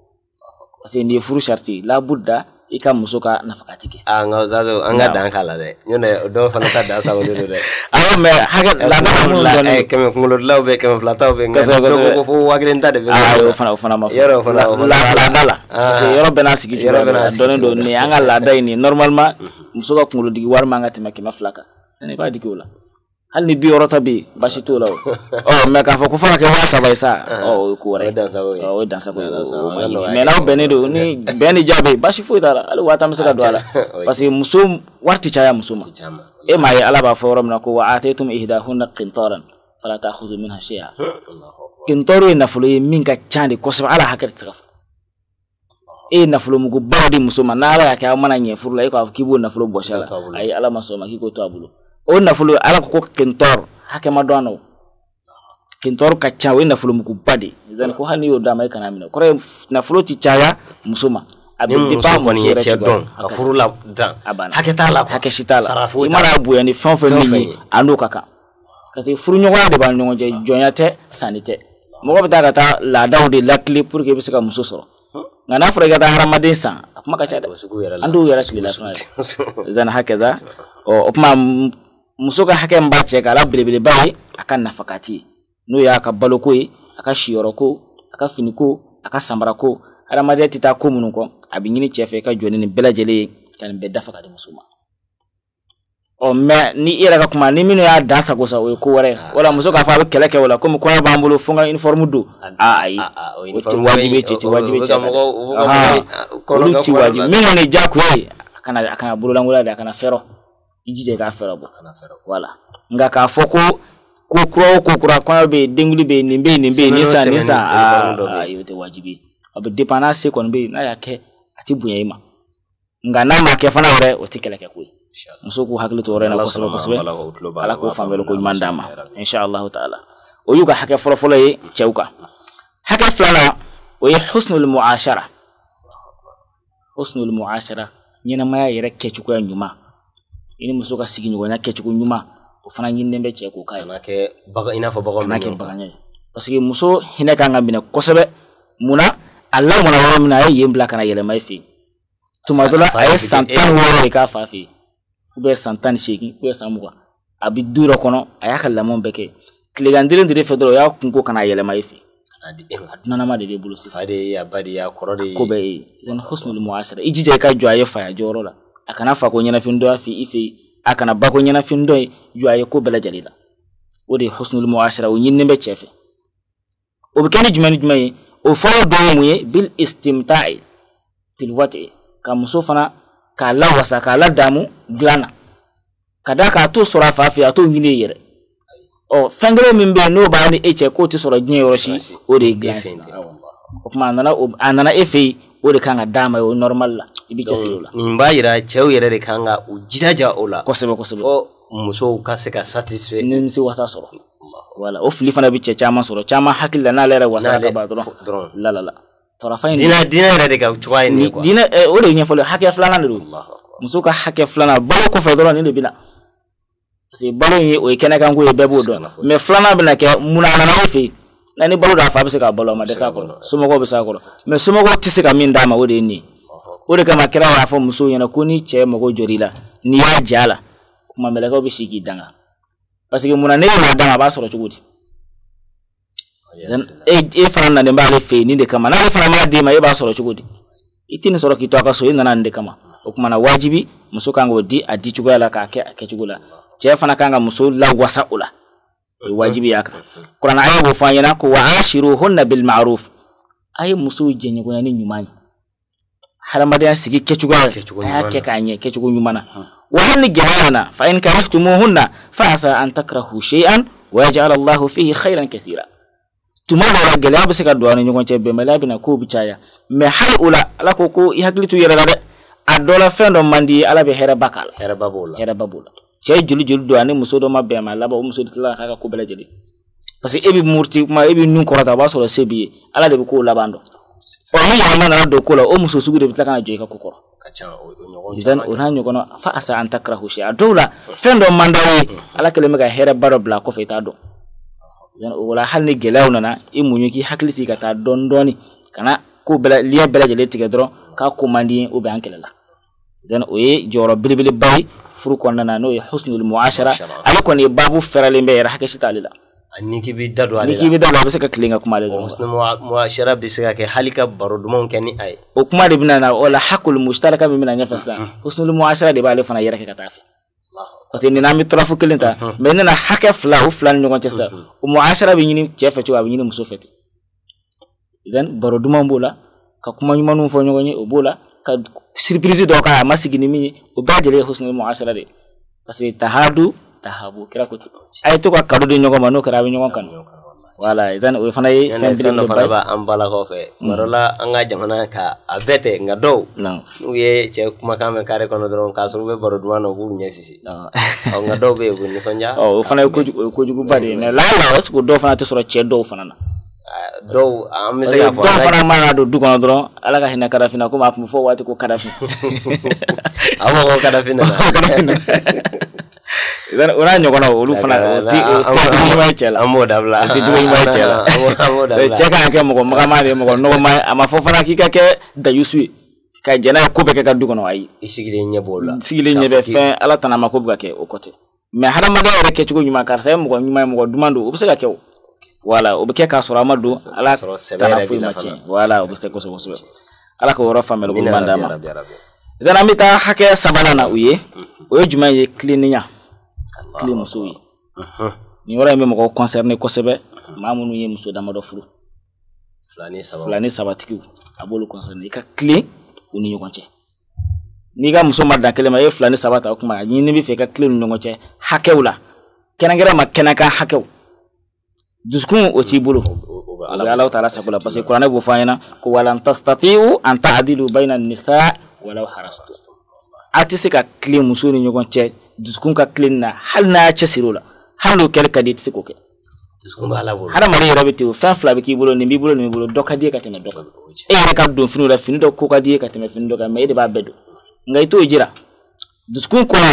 parce que nin ye furu sariti ye labuda i ka muso ka nafakati kɛ ah, nka osazo an ka dan k'a la dɛ ɲɔ tɛ dɔw fana ta dan sago don dɛ awɔ mɛ hakɛ laada minnu dɔnnen eh, don kɛmɛ kunkolodilanw bɛ kɛmɛ filataw bɛ nka dɔw ko fo waa kelen ta de bɛ ayi ah, o fana o fana ma fɔ yɔrɔ fana laada la ah. parce que yɔrɔ bɛɛ n'a sigi cogo a dɔnnen don nin an ka laada ye nin ye normalement muso ka kunkolodigi wari man ka tɛmɛ kɛmɛ fila kan i b'a digi o la hali ni bi wɔɔrɔ ta bɛ yen baasi t'o la o mɛ k'a fɔ ko fana kɛ waa saba ye sa o ye ko wɛrɛ ye o ye dansago ye o ye dansago ye mɛ n'aw ni bɛn ni ja bɛ yen baasi la hali waa tan bɛ se ka don a la parce que muso wari tɛ caya muso e m'a ye ala b'a fɔ yɔrɔ na ko wa a tɛ tun ihida hunda kintɔran fala t'a kutu min na se yan kintɔro ye nafolo ye eh, min ka ca de kosɛbɛ ala hakɛ tɛ se ka fɔ e ye nafolo mugu baw di muso ma n'ala y'a kɛ aw mana ɲɛ furu la e k'a fɔ k'i b'o nafolo bɔsi a la ayi ala ma k'i k'o to o nafolo ala ko kentor hake hakɛ ma dɔn a ka cha o nafolo mu de zan ah. ko hani y'o kana mino kore na nafolo ti chaya musuma abin a bɛ mo ye che don ka furu la dan hake t'a la hake si t'a la sarafu foyi t'a la i fon fon ni ando kaka fɛn min ye ka de ban je jonya te sanite mo ko ta la pour que n'a fure kuma ka zan hake za o kuma muso ka hakɛ min b'a cɛ kan a la belebeleba ye a ka nafakati n'o y'a ka baloko ye a ka siyɔrɔko a ka finiko a ka samarako hadamadenya tɛ taa ko minnu kɔ a bɛ ɲini cɛ fɛ i ka jɔ ni nin bɛɛ lajɛlen ye ka nin bɛɛ dafa ka di muso ma ɔ mɛ ni i yɛrɛ ka kuma ni minnu y'a dan sago sa o ye ko wɛrɛ ye ah. wala muso k'a fɔ a bɛ kɛlɛ kɛ o la komi kɔɲɔ b'an bolo fo n ka uniforme don ah, a ah, ayi o tɛ wajibi cɛ tɛ wajibi cɛ olu tɛ wajibi min kɔni ye diyagoya ye a kana a kana bololankolon da a kana fɛrɛ ijije ka fero k'a kana fero wala nga k'a foko ku kro ku kra kwa be kɔɲɔ be ni be ni be ni sa ni sa a yen nin wajibi abu a bɛ se kon be n'a yake ati bunya ima nga n'a ma ke fana yɛrɛ o tikele ke ku ko ye muso k'u hakili to yɔrɔ in ko kosɛbɛ kosɛbɛ ala k'o faamuyali ko ɲuman d'a ma inshallah taala o yuga hakke hakɛ fɔlɔfɔlɔ ye cɛw hakke hakɛ filanan o ye husnul muashara husnul muashara nyina ɲɛnamaya yɛrɛ kɛcogoya nyuma ini ni muso ka sigiɲɔgɔnya kɛcogo ɲuman o fana ɲininen bɛ cɛ k'o k'a ye kana kɛ baga n'a fɔ baganw kana kɛ bagan ye parce muso hinɛ kan ka minɛ kosɛbɛ mun na a lamɔna yɔrɔ min na a ye yen bila kana yɛlɛma e fɛ yen tuma dɔ la a ye san tan ni wɔɔrɔ de k'a fa fɛ yen ubiyɛn san tan ni seegin ubiyɛn san mugan a bi du dɔ kɔnɔ a y'a ka lamɔn bɛɛ kɛ tilegan delen delen fɛ dɔrɔn o y'a kunko kana yɛlɛma e fɛ a dunanama de b'e bolo sisan a ko bɛɛ ye i jija i ka jɔ a ye faya jɔyɔrɔ la a kana fa ko ɲɛnafin dɔ fɛ i fɛ yen a kana ba ko ɲɛnafin dɔ e, ye jɔ a ye ko bɛɛ lajɛlen la o de ye husnul muasira o ɲininen bɛ cɛ fɛ o bɛ kɛ ni jumɛn ni jumɛn ye o fɔlɔ dɔ ye mun ye bil istimta'i fil wati ka muso fana k'a lawasa k'a ladamu dilan na ka da k'a to sɔrɔ a fa fɛ a t'o ɲini yɛrɛ ɔ fɛn kelen min bɛ yen n'o b'a ni e cɛ k'o tɛ sɔrɔ diɲɛ yɔrɔ si o de ye gilan o tuma nana a nana e fɛ yen ule kanga dama ka normal la ibicha b'i cɛsiri o la. nin b'a yira cɛw yɛrɛ de kan ka u jilaja o la. kosɛbɛ kosɛbɛ. fo musow ka se ka satisfait. wasa soro wala o fili fana bɛ cɛ caman sɔrɔ caman la n'ale yɛrɛ wasala ka ban la la la. tɔrɔfa in dina dina yɛrɛ de ka cogoya ye nin ye quoi dinɛ ɛ o flana ɲɛfɔlen hakɛ filanan de don muso ka hakɛ filanan balo kɔfɛ dɔrɔn nin de bɛ balo yi ye o ye kɛnɛkanko ye do me flana bina filanan bɛ na kɛ na ni balo d'a fa se ka balo a ma dɛsɛ a kɔrɔ somɔgɔw bɛ se a kɔrɔ mɛ somɔgɔw tɛ se ka min d'a ma o de ye nin ye kira y'a fɔ musow ɲɛna ko ni cɛ mago jɔr'i n'i y'a ja a la o tuma mɛlɛkɛw bɛ danga parce que munna n'e m'a danga b'a sɔrɔ cogo di e, e fana nanen b'ale fɛ yen nin de kama n'ale fana m'a d'e ma e b'a sɔrɔ cogo di i tɛ k'i to ka so e nana de kama o kumana wajibi muso kan di a di k'a kɛ a kɛcogo la fana kanga muso lawasa o la wajibi yaka qur'an ayi bo fa yana ko wa ashiruhunna bil ma'ruf ayi musu jenye ko yani nyumani haramadenya sigi kɛcogo a y'a kɛ k'a ɲɛ kɛcogo ɲuman na wa hali gɛlɛya fa in karahtumuhunna fa asa an takrahu shay'an wa yaj'al Allah fihi khayran kathira tuma dɔ la gɛlɛya bɛ se ka don an ni ɲɔgɔn cɛ bɛnbaliya bɛna kow bɛ caya mɛ hali ala ko ko i hakili t'u yɛrɛ la dɛ ala bɛ hera bakala hera babula hera babula cɛ julu julu do ani muso do ma be ma laba o muso do tla k'a ko bela jeli parce que ebi murti ma ebi nun ko rata b'a so la sebi ala de bɛ k'o laban o mi ya yɛlɛma na do ko la o muso sugu de bɛ tila ka na jɔ i ka ko zan o n'a fa asa an takrahu shi adula fendo mandawi ala kele hera ka hɛrɛba dɔ bila a kɔfɛ i t'a o wala halni ni na nana i muɲu k'i hakli si ka taa dɔɔni dɔɔni ka ko bela liya bela jeli tigedro k'a ko mandi o be an zan o ye joro bilibili furu kɔnɔna na n'o ye husnul muashara ale kɔni ye babu fɛrɛlen bɛ yɛrɛ hakɛ si t'ale la ni k'i b'i da don ale la ni k'i b'i da don a bɛ se ka tilen ka kuma ale dɔrɔn husnul muashara bɛ se ka kɛ hali ka baro dumanw kɛ ni a ye o kuma de bɛna na o la hakul mushtaraka min bɛna ɲɛfɛ sisan husnul muashara de b'ale fana yɛrɛ kɛ ka taa fɛ parce que nin n'an bɛ tɔrɔfu kelen ta mɛ nana hakɛ fila o fila ni ɲɔgɔn cɛ sisan o muashara bɛ ɲini cɛ fɛ cogo a bɛ ɲini muso fɛ ten baro dumanw b'o la ka kuma ɲumanw fɔ ɲɔgɔn ye o b'o la ka surprise dɔ k'a ma sigi ni min ye o bɛɛ lajɛlen ye husnul muasara de tahadu tahabu kira ko ten a ye to ka kado di ɲɔgɔn ma n'o kɛra a bɛ ɲɔgɔn kanu wala izan o fana ye fɛn belebeleba fana ba an balakaw mm. fɛ tuma dɔ la an ka jamana ka a bɛɛ tɛ nka dɔw n'u ye cɛ kumakan mɛn kare kɔnɔ dɔrɔn k'a sɔrɔ u bɛ baro duman na u b'u ɲɛ sisi ɔ nka dɔw bɛ yen u bɛ nisɔndiya o fana ye kojuguba de ye mɛ fana tɛ sɔrɔ cɛ dɔw fana na dɔw an bɛ se k'a fɔ dɔw fana mana don du kɔnɔ dɔrɔn ala ka hinɛ karafinna komi a tun bɛ fɔ waati ko karafin a b'a fɔ ko karafin nana karafin o n'a olu fana o ti dugu ɲuman ye cɛ la an b'o dabila o tɛ dugu ɲuman ye cɛ la cɛ ka kan kɛ mɔgɔ magama de ye mɔgɔ nɔgɔma ye a ma fɔ fana k'i ka kɛ dayusu ye ka jɛn'a ye ko bɛɛ kɛ ka du kɔnɔ ayi i sigilen ɲɛ b'o la sigilen ɲɛ bɛ fɛn ala tana ma ko bɛ ka kɛ o kɔ tɛ mɛ hadamadenya yɛrɛ kɛcogo ɲuman karisa ye mɔgɔ ɲuman ye mɔgɔ duman don o bɛ se ka kɛ o wala o k'a sura madu ala tana fu machi wala o ko se kosɛbɛ ala k'o rafa mel ko ɲuman ma zan an bɛ taa hakɛ na u ye mm-hmm. juma ye cleaninga clean so mm-hmm. yi mm-hmm. ni ye me mako concerne ko sebe kɔnsɛrine kosɛbɛ maa minnu ye muso damadɔ furu flani ni flani sabatiki b'olu concerne ka clean uni ni ɲɔgɔn n'i ga muso ma dan kelen ma ye flani sabata saba ta ni kuma a ɲini ka clean u ni ɲɔgɔn cɛ hakɛw la ma kenaka hakɛw dusku o t'i bulu o bɛ ala taala sago la parce que kuranɛ b'o fɔ an walan tastatiu an taadilu bayna nisa Walau harastu ati sika se ka ni nyokon cɛ dusku ka tile na hal n'a cɛsiri sirula la hali n'o ka di i dusku ba ala bulu hadamaden mari bɛ ten o fɛn k'i bulu nin b'i bulu ni bulu bolo dɔ ka di i e ka la finu dɔ ko ka di finu ka tɛmɛ e b'a bedu Nga itu t'o jira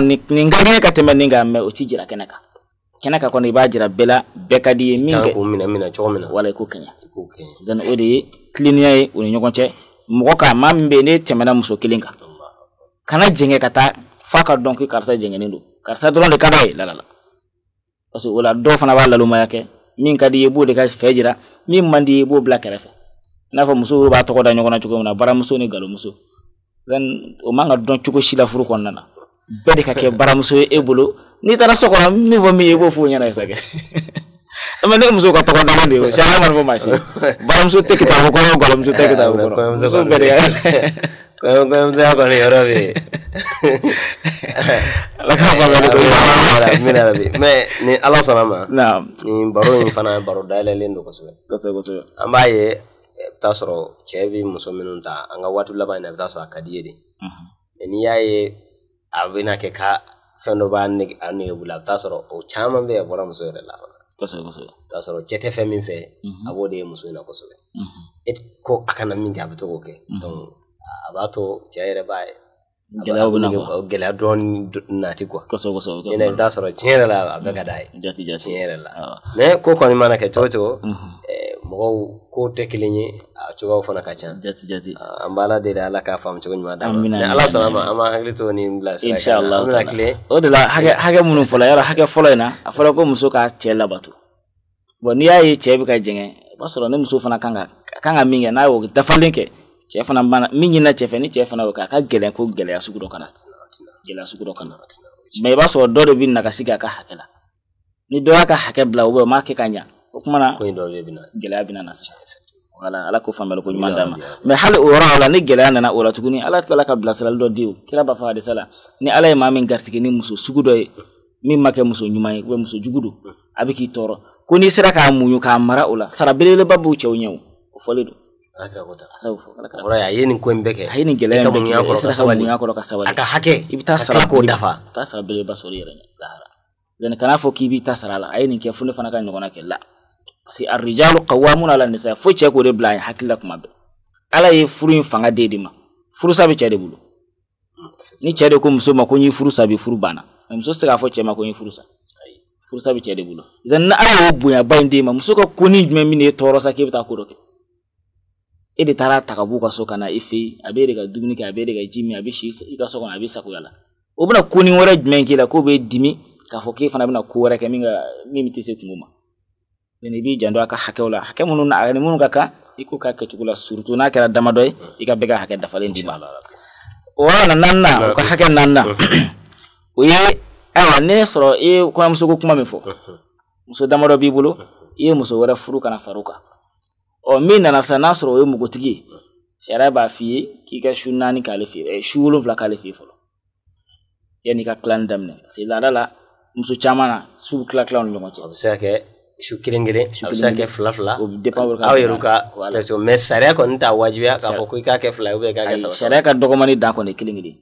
ni ngari ka ka jira kenaka kɛnɛ ka kɔnɔ i b'a jira bɛɛ la bɛɛ ka di ye min kɛ minɛ minɛ cogo min na wala i k'u kɛɲɛ i o de ye kilennenya ye u ni ɲɔgɔn cɛ mɔgɔ ka maa min bɛ n'e tɛmɛna muso kelen kan kana jɛngɛ ka taa f'a ka dɔn ko karisa jɛngɛnen don karisa dɔrɔn de ka d'a ye lala parce que o la dɔw fana b'a lalomaya kɛ min ka di ye i b'o de ka fɛ jira min man di ye i b'o bila kɛrɛfɛ i n'a fɔ musow b'a tɔgɔ da ɲɔgɔn na cogo min na baramuso ni galomuso o man ka dɔn cogo si la furu kɔnɔna na bɛɛ de ka kɛ baramuso ye e bolo n'i taara so kɔnɔ min fɔ min ye i b'o f'u ɲɛna sa kɛ mɛ ne muso ka tɔgɔ dama de ye sariya mana fɔ maa si baramuso tɛ kitabu kɔnɔ baramuso tɛ kitabu kɔnɔ muso bɛɛ de ka kɔɲɔmusoya kɔni yɔrɔ bɛ yen ala k'a faamuya ko ɲuman bi mɛ ni ala sɔnna ma nin baro in fana baro dayɛlɛlen don kosɛbɛ kosɛbɛ kosɛbɛ an b'a ye i eh, bɛ taa sɔrɔ cɛ bɛ muso minnu ta an ka waati laban in na i bɛ taa sɔrɔ a ka di ye mhm. de n'i y'a ye a bɛna kɛ ka fɛn dɔ b'a nege a nege la a bɛ taa sɔrɔ o caman bɛ a bɔra muso yɛrɛ la fana kosɛbɛ kosɛbɛ i bɛ taa sɔrɔ cɛ tɛ fɛn min fɛ a b'o de ye muso in na kosɛbɛ e ko a kana min kɛ a bɛ to k'o kɛ a b'a to cɛ yɛrɛ b'a ye gɛlɛya bɛ na gɛlɛya dɔɔni nati kuwa kosɛbɛ kosɛbɛ i bɛ taa sɔrɔ tiɲɛ yɛrɛ la a bɛɛ ka d'a ye tiɲɛ yɛrɛ la mɛ ko kɔni mana kɛ cogo cogo mɔgɔw ko tɛ kelen ye a ah, cogoyaw fana ka ca an ah, b'ala deli ala k'a faamu cogo ɲuman d'a ma ni ala sɔnna a ma an b'an hakili to nin bila sira kan an bɛna tile o de la hakɛ eh. hakɛ minnu fɔla yɔrɔ hakɛ fɔlɔ in na a fɔra ko muso k'a cɛ labato bɔn n'i y'a ye cɛ bɛ ka jɛngɛ o b'a sɔrɔ ni muso fana kan ka kan ka min kɛ n'a y'o dafalen kɛ cɛ fana banna min ɲinina cɛ fɛ ni cɛ fana y'o kɛ a ka gɛlɛn ko gɛlɛya sugu dɔ kana gɛlɛya sugu dɔ kana mɛ i b'a sɔrɔ dɔ de bɛ nagasi a ka hakɛ la ni dɔ y'a ka hakɛ bila u bɛ o m'a kɛ ka ɲa o kumana gɛlɛya bɛna na sisan wala ala k'o faamuyali ko ɲuman ma hali o yɔrɔ la ni gɛlɛya nana o la tuguni ala tilala ka bilasirali dɔ di kira b'a fɔ hadisa la ni ala ye maa min garisɛgɛ ni muso sugu dɔ ye min ma kɛ muso ɲuman ye muso jugu don a bɛ k'i tɔɔrɔ ko n'i sera k'a muɲu k'a mara o la sara belebeleba b'o cɛw ɲɛ o o fɔlen don kana fɔ k'i b'i ta sara la a ye nin kɛ fo ne fana ka ɲɔgɔnna kɛ la parce que arrijalu qawwamuna ala nisa foyi cɛ k'o de bila a hakili la kuma bɛɛ ala ye furu in fanga de de ma furusa bɛ cɛ de bolo ni cɛ de ko muso ma ko n ye furu sa bi furu banna muso tɛ se k'a fɔ cɛ ma ko n ye furu sa furusa bɛ cɛ de bolo zan ni ala y'o bonyaba in d'e ma muso ka koni jumɛn min de ye tɔɔrɔ sa k'e bɛ taa ko dɔ kɛ e de taara ta ka b'u ka so ka na e fɛ yen a bɛ e de ka dumuni kɛ a bɛ e de ka ji min a bɛ si i ka so kɔnɔ a bɛ sagoya la o bɛna koni wɛrɛ jumɛn k'i la k'o bɛ dimi k'a fɔ k'e fana bɛna ko wɛrɛ kɛ min ka min tɛ se kungo ma ni b'i jando aka ka hakɛw la hakɛ minnu na ni mun ka iku i k'u k'a kɛcogo la surutu n'a kala dama doy mm. ika bega bɛɛ ka hakɛ dima wa na nan na ko o nan na naaninan o ye ayiwa ne sɔrɔ i ye kɔɲɔmuso ko kuma min fɔ muso damadɔ b'i bolo e ye muso wɛrɛ furu kana faruka o min na sisan n'a sɔrɔ e ye nogotigi shara b'a f'i k'i mm. ka su naani k'ale fi e eh, shulu vla k'ale fi fo yani ka tilani daminɛ parce que la muso chama na su kla kla on lo mo ɲɔgɔn cɛ su kelen kelen a bɛ se ka kɛ fila fila aw yɛrɛ ka kɛcogo mɛ sariya kɔni t'a wajibiya k'a fɔ ko i k'a kɛ fila ye k'a kɛ saba sariya ka dɔgɔmani dan kɔni kelen oh, kelen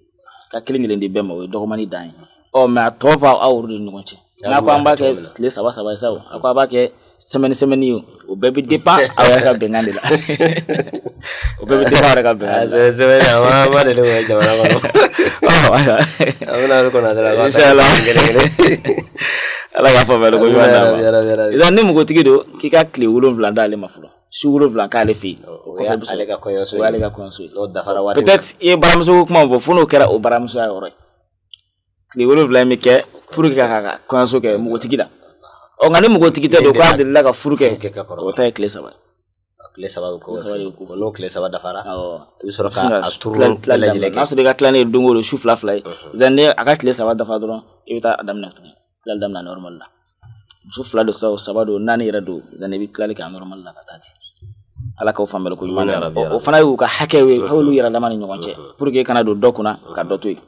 ka kelen kelen di bɛɛ ma o ye dɔgɔmani dan ye ɔ mɛ a tɔ b'aw aw yɛrɛ ni ɲɔgɔn cɛ n'a ko an b'a kɛ tile saba saba ye sa o a ko a b'a kɛ semaine semaine ye o bɛɛ bɛ dépend aw yɛrɛ ka bɛnkan de la o bɛɛ bɛ dépend aw yɛrɛ ka bɛnkan de la semaine semaine a ma deli k'o ye jamana kɔnɔ ɔ ayiwa an bɛna o de kɔnɔ dɔrɔn a b'a ta kelen kelen ala k'a faamuya ko ɲuman d'a ma sisan ni npogotigi don k'i ka tile wolonwula d'ale ma fɔlɔ su wolonwula k'ale fɛ yen o kɔfɛ bɛ ale ka kɔɲɔso ka kɔɲɔso ye n'o dafara waati peut-être i eh, ye baramuso ko kuma min fɔ fo n'o kɛra o oh, baramusoya yɔrɔ ye tile wolonwula in bɛ kɛ pour que k'a ka kɔɲɔso kɛ npogotigi la ɔ nka ni npogotigi tɛ don k'a delila ka furu kɛ o ta ye tile saba ye tile saba bɛ k'o fɛ n'o tile saba dafara i bɛ sɔrɔ k'a turu bɛɛ lajɛlen kɛ n'a sɔrɔ i ka tilanen ye don o don su fila fila ye uh-huh. sisan ni a ka tile saba dafa dɔrɔn i bɛ taa a daminɛ tuguni tilali daminɛ normal la muso fila don sa saba don naani yɛrɛ don idan i bɛ tilali kɛ normal la ka taa ten ala k'aw fanbɛlɛ ko ɲuman o fana y'u ka hakɛw uhuh. uhuh. uhuh. ye hali yɛrɛ dama ni ɲɔgɔn cɛ puruke i kana don dɔ kunna ka dɔ to yen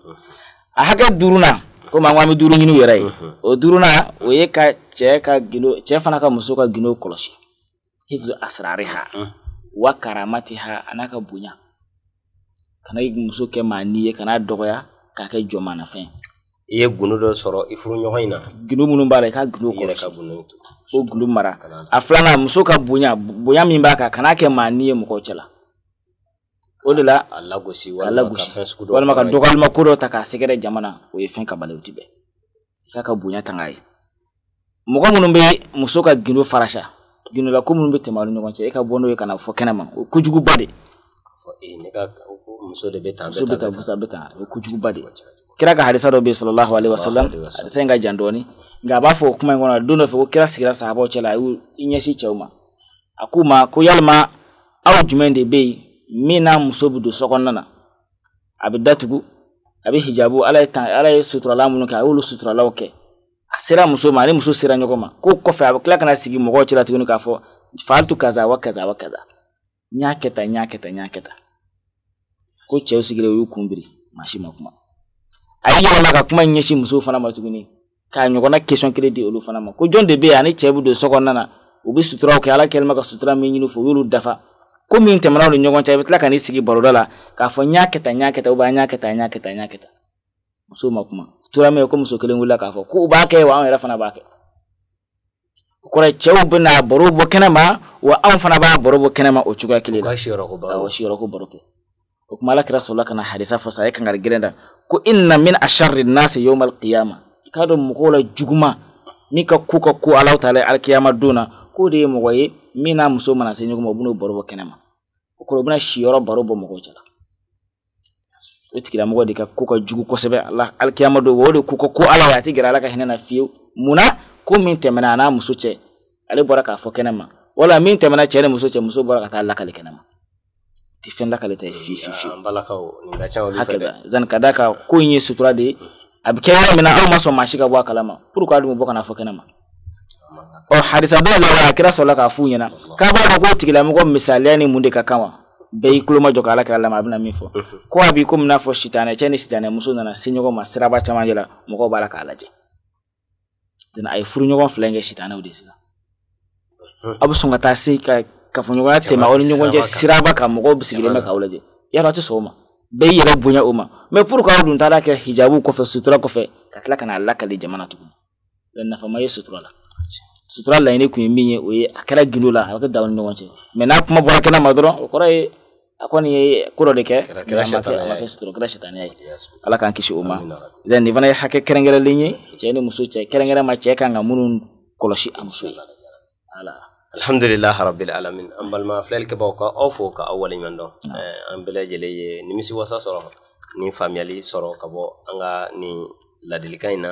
a hakɛ duurunan komi an ko an bɛ duuru ɲini u yɛrɛ ye o duurunan o ye ka cɛ ka gindo cɛ fana ka muso ka gindo kɔlɔsi hifizu asrariha wa karamatiha a n'a ka bonya kana muso kɛ maa ni ye kana dɔgɔya k'a kɛ jɔnmaanafɛn i ye gundo dɔ sɔrɔ i furu ɲɔgɔn in na gundo minnu b'a la i ka gundo kɔlɔsi o gundo mara a filanan muso ka bonya bonya min b'a kan kana kɛ maa n'i ye mɔgɔ cɛla o de la a lagosi walima ka dɔgɔyalima ko dɔ ta k'a sɛgɛrɛ jamana o ye fɛn kabale o ti bɛn i k'a ka bonya tanga ye mɔgɔ minnu bɛ muso ka gindo farasa gindola ko minnu bɛ tɛmɛ aw ni ɲɔgɔn cɛ e ka bɔ n'o ye ka na fɔ kɛnɛma o kojuguba de ee, muso de bɛ tan muso bɛ tan a bɛ tan o ye kojuguba de ye kira ka hadisa dɔ bɛ yen sallallahu alaihi wasallam hadisa in ka jan dɔɔni nka a b'a fɔ o kuma in kɔnɔ don dɔ fɛ ko kira sigira sahabaw cɛla a y'u ɲɛsin cɛw ma a k'u ma ko yalima aw jumɛn de bɛ yen min n'a muso bɛ don sokɔnɔna na a bɛ datugu a bɛ hijabu ala ye tan ala ye suturala minnu kɛ a y'olu suturalaw kɛ a sera muso ma ani muso sera ɲɔgɔn ma ko kɔfɛ a bɛ tila ka na sigi mɔgɔw cɛla tuguni k'a fɔ faaltu kaza wa kaza wa kaza n y'a kɛ tan n y'a kɛ tan n y'a kɛ tan ko cɛw sigilen u y'u kun maa si ma kuma a yɛlɛma ka kuma ɲɛsin musow fana ma tuguni k'a ɲɔgɔnna question kelen di olu fana ma ko jɔn de bɛ ani cɛ bɛ don so u bɛ suturaw kɛ ala kɛlen ka sutura min ɲini u u y'olu dafa ko min tɛmɛna ni ɲɔgɔn cɛ i bɛ tila ka n'i sigi baroda la k'a fɔ n y'a kɛ n y'a kɛ tan n y'a kɛ n y'a kɛ n y'a kɛ musow ma kuma u min ko muso kelen wulila k'a fɔ ko u b'a kɛ wa anw yɛrɛ fana b'a kɛ kɔrɔ cɛw bɛna baro bɔ kɛnɛma wa anw fana b'a baro bɔ kɛnɛma o cogoya kelen la siyɔrɔko baro kɛ o tuma ala kɛra sɔrɔla ka na hadisa fɔ sa a ye kangari gɛlɛn da ko inna min asharri nasi yawmal qiyama ka don mɔgɔw la juguma min ka ko ka ko alahu taala alikiyama don na k'o de ye mɔgɔ ye min n'a muso mana se ɲɔgɔn ma u bɛn'o baro bɔ kɛnɛma o kɔrɔ u bɛna siyɔrɔ baro bɔ de ka ko ka jugu kosɛbɛ ala alikiyama don o de ko ka ko ala ye a tɛ ka hinɛ na fiyewu ko min tɛmɛna n'a muso cɛ ale bɔra k'a fɔ kɛnɛma wala min tɛmɛna cɛ ni muso cɛ muso bɔra ka taa lakali kɛnɛma tifenda fɛn lakale ta ye fiye fiye fiye hakɛ ka da kan sutura de ye a bɛ kɛ yɔrɔ min na aw ka bɔ a kalama pour que a dun bɛ bɔ ma ɔ hadisa dɔw la a kira sɔrɔla k'a f'u ɲɛna k'a b'a dɔn k'o tigilamɔgɔ misaliya ni mun de ka kan wa bɛɛ y'i joka majɔ ka ala kira lamɛn a bɛna min ko a b'i komi n'a fɔ sitanɛ cɛ ni sitanɛ muso na sinyo ɲɔgɔn masira siraba camancɛ la mɔgɔw b'a la k'a lajɛ a ye furu ɲɔgɔn fila in kɛ sitanɛw de sisan abu sunga sɔn ka kafoɲɔgɔnya tɛmɛ aw ni ɲɔgɔn cɛ siraba ka mɔgɔw sigilen bɛ k'aw lajɛ yala aw tɛ sɔn o ma bɛɛ y'i yɛrɛ bonya o ma mɛ pour k'aw dun taara kɛ hijabu kɔfɛ sutura kɔfɛ ka le ka n'a lakali jamana tuguni nafama sutura la sutura laɲini kun ye min ye o ye a kɛra gindo la a kɛ daw ni n'a kuma bora kana ma dɔrɔn o akoni ye kuro de ke kɛra sutura ne sitaniya ye ala k'an kisi o zan ni fana hakke kerengere kɛrɛnkɛrɛnlen ye cɛ ni muso cɛ ma che kan ka minnu koloshi amsu ala alhamdulilahi rabilalamin alamin an balima filɛli kɛbaw ka aw fo ka aw waleɲuman dɔn eh, an bɛɛ ye nimisi wasa sɔrɔ ni faamuyali sɔrɔ ka bɔ an ka nin ladilikan in na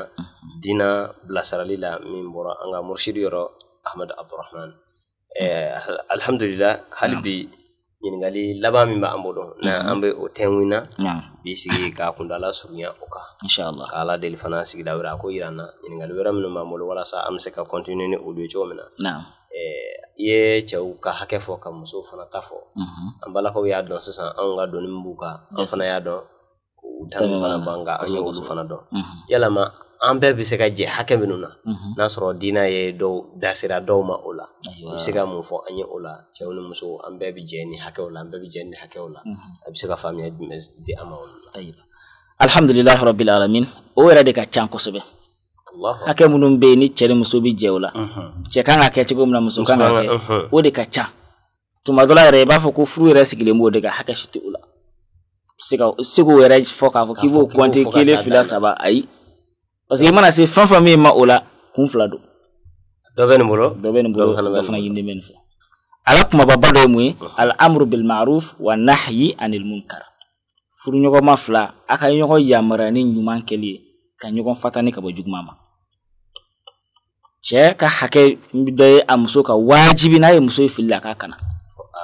dina bilasirali la min bɔra an ka mursidi yɔrɔ ahmad abdurahman alhamdulillah hali bi ɲininkali laban min b'an bolo na an bɛ o tɛnku na bi sigi k'a kundala surunya o kan ka ala deli fana sigida wɛrɛ a ko yira an wɛrɛ minnu b'an bolo walasa an bɛ se ka ni olu ye cogo min na iye eh, ye cɛw ka hakɛ fɔ ka musow fana ta fɔ mhm. an balakaw y'a dɔn sisan anw ka dɔni min b'u kan an fana y'a dɔn u ta fana b'an kan an ye olu fana dɔn yalama an bɛɛ bɛ se ka jɛ hakɛ minnu na n'a sɔrɔ diinɛ ye dɔw dasira dɔw ma o la u bɛ se ka mun fɔ an ye o la cɛw ni musow an bɛɛ bɛ jɛ ni hakɛw la an bɛɛ bɛ jɛ ni hakɛw la a mhm. bɛ se ka faamuya jumɛn di an ma olu la. alhamdulilahi rabil alamin o yɛrɛ de ka can kosɛbɛ. Uh-huh. Uh-huh. hake munu mbe ni chere musu bi bɛ jɛ o la cɛ kan ka kɛ cogo min na muso kan ka cha o de ka ca tuma ko furu yɛrɛ sigilen b'o de ka hakɛ shiti tɛ sika siku se ka se k'o yɛrɛ fɔ k'a fila saba ayi parce que mana se fɛn fɛn min ma o la kun fila don dɔ bɛ nin bolo dɔ yindi nin bolo ala kuma dɔ ye mun uh-huh. al amru bil ma'ruf wa nahyi anil munkar furu nyoko mafla ka nyoko yamaruya ni ɲuman kɛli ye ka ɲɔgɔn fatani ka bɔ juguman cɛ ka hakɛ dɔ ye a muso ka wajibi n'a ye muso ye fili la k'a kana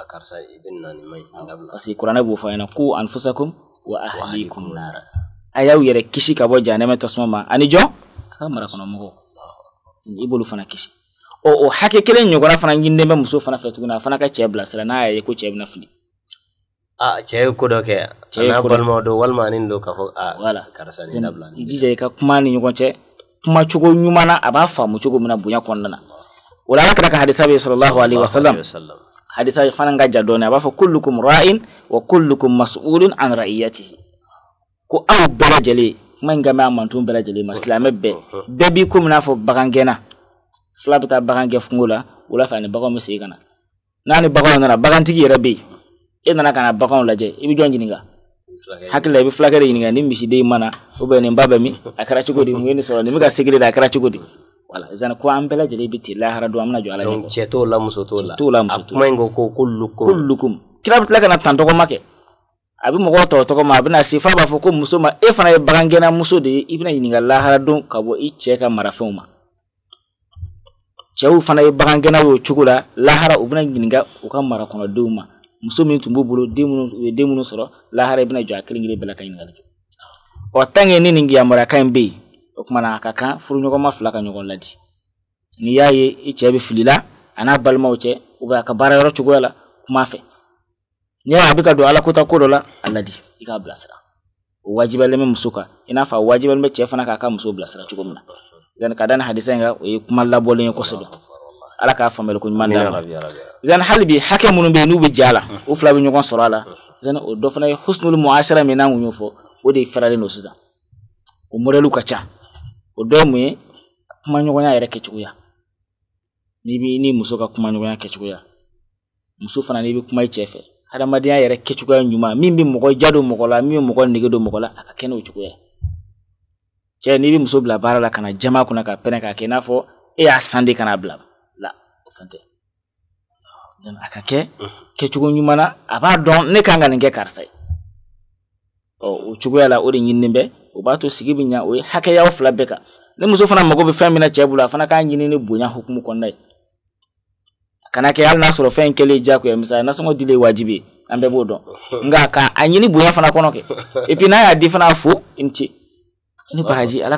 karisa i bɛ na nin ma ɲi dabila parce que kuranɛ b'o fɔ ɲɛna ko anfusakum wa ahlikum nara a y'aw yɛrɛ kisi ka bɔ jahanɛmɛ tasuma ma ani jɔn a ka marakɔnɔmɔgɔw i b'olu fana kisi ɔ o hakɛ kelen ɲɔgɔnna fana ɲinilen bɛ muso fana fɛ tuguni a fana ka cɛ bilasira n'a y'a ye ko cɛ bɛna fili a cɛ ye ko dɔ kɛ a n'a balimaw don walima a ni don k'a fɔ a karisa ni dabila ni jija i ka kuma ni ɲɔgɔn cɛ kuma cogo ɲuman na a b'a faamu cogo min ka hadisa sallallahu alaihi wasallam hadisa fana ka ja dɔɔni kullukum ra'in wa kullukum mas'ulun an ra'iyatihi ko aw bɛɛ lajɛlen kuma in ka mɛn a mantun bɛɛ lajɛlen ma silamɛ bɛɛ bɛɛ b'i komi n'a fɔ bagan gɛnna fila bɛ nana bagantigi yɛrɛ bɛ yen e nana ka na baganw lajɛ i bɛ hakila ibi be ini de mishi ni mana ube ni mbaba mi akara chukudi mwini sora ni mika sikili ye nin da a kɛra wala zana ko ambela jale lajɛlen be ten lahara don an bena jɔ ala ɲɛ cɛ la muso t'o la cheto la muso to la akumengo ko kullukum kullukum kira be tila kana tan tɔgɔma kɛ a be mɔgɔw tɔgɔ tɔgɔma a bena muso ma efana fana ye bagangɛnna muso de ibina i bena ɲininga lahara kabo ka bɔ i cɛɛ ka marafɛnw ma cɛɛw fana ye bagangɛnnaw y'o cogo la lahara ubina bena ɲininga u ka marakɔnɔdenw ma muso min tun b'u bolo den minnu ye den minnu sɔrɔ lahara i bɛna jɔ a kelen kelen bɛɛ la ka ɲininkali kɛ ɔ tanke ni nin yamaruya ka ɲi bɛ yen o tuma na a ka kan furu furuɲɔgɔnma fila ka ɲɔgɔn ladi n'i y'a ye i cɛ bɛ fili la a n'a balimaw cɛ u bɛ a ka baara yɔrɔ cogoya la kuma fɛ n'i y'a ye a bɛ ka don ala kota ko dɔ la a ladi i k'a bilasira o wajibiyalen bɛ muso kan i n'a fɔ a wajibiyalen bɛ cɛ fana k'a ka muso bilasira cogo min na yanni ka da ni hadisa in kan o ye kuma labɔlen ye kosɛbɛ. ala k'a faamuyali ko ɲuman d'a ma zan hali bi hakɛ minnu bɛ yen n'u bɛ jɛ la u fila bɛ ɲɔgɔn sɔrɔ a la zan o dɔ fana ye husnul muasara min n'an kun y'o fɔ o de fɛrɛlen don sisan o mɔdɛliw ka ca o dɔ ye mun ye kuma yɛrɛ kɛcogoya n'i bi ni muso ka kuma ɲɔgɔnya kɛcogoya muso fana n'i bɛ kuma i cɛ fɛ hadamadenya yɛrɛ kɛcogoya ɲuman min bɛ mɔgɔ ja don mɔgɔ la min bɛ mɔgɔ nege don mɔgɔ la a ka kɛ n'o cogoya ye cɛ n'i bɛ muso bila baara la ka na jama kunna ka pɛrɛn k'a kɛ i n'a fɔ e y'a san de ka n'a bila o fɛn tɛ a ka kɛ kɛcogo na a don ne kanga ka nin o cogoya la o de ɲininen bɛ o b'a to sigi bɛ ɲa o ye hakɛyaw fila bɛɛ kan ni muso fana mago bɛ fɛn na cɛ fana k'a ɲini ni bonya hukumu kɔnɔna ye kana ke hali n'a sɔrɔ kele in ya misa misaliya nasɔngɔ dile wajibi ambe bodo nga ka anyini ɲini bonya fana kɔnɔ kɛ et n'a y'a di fana a fo i ni ce i ni baraji ala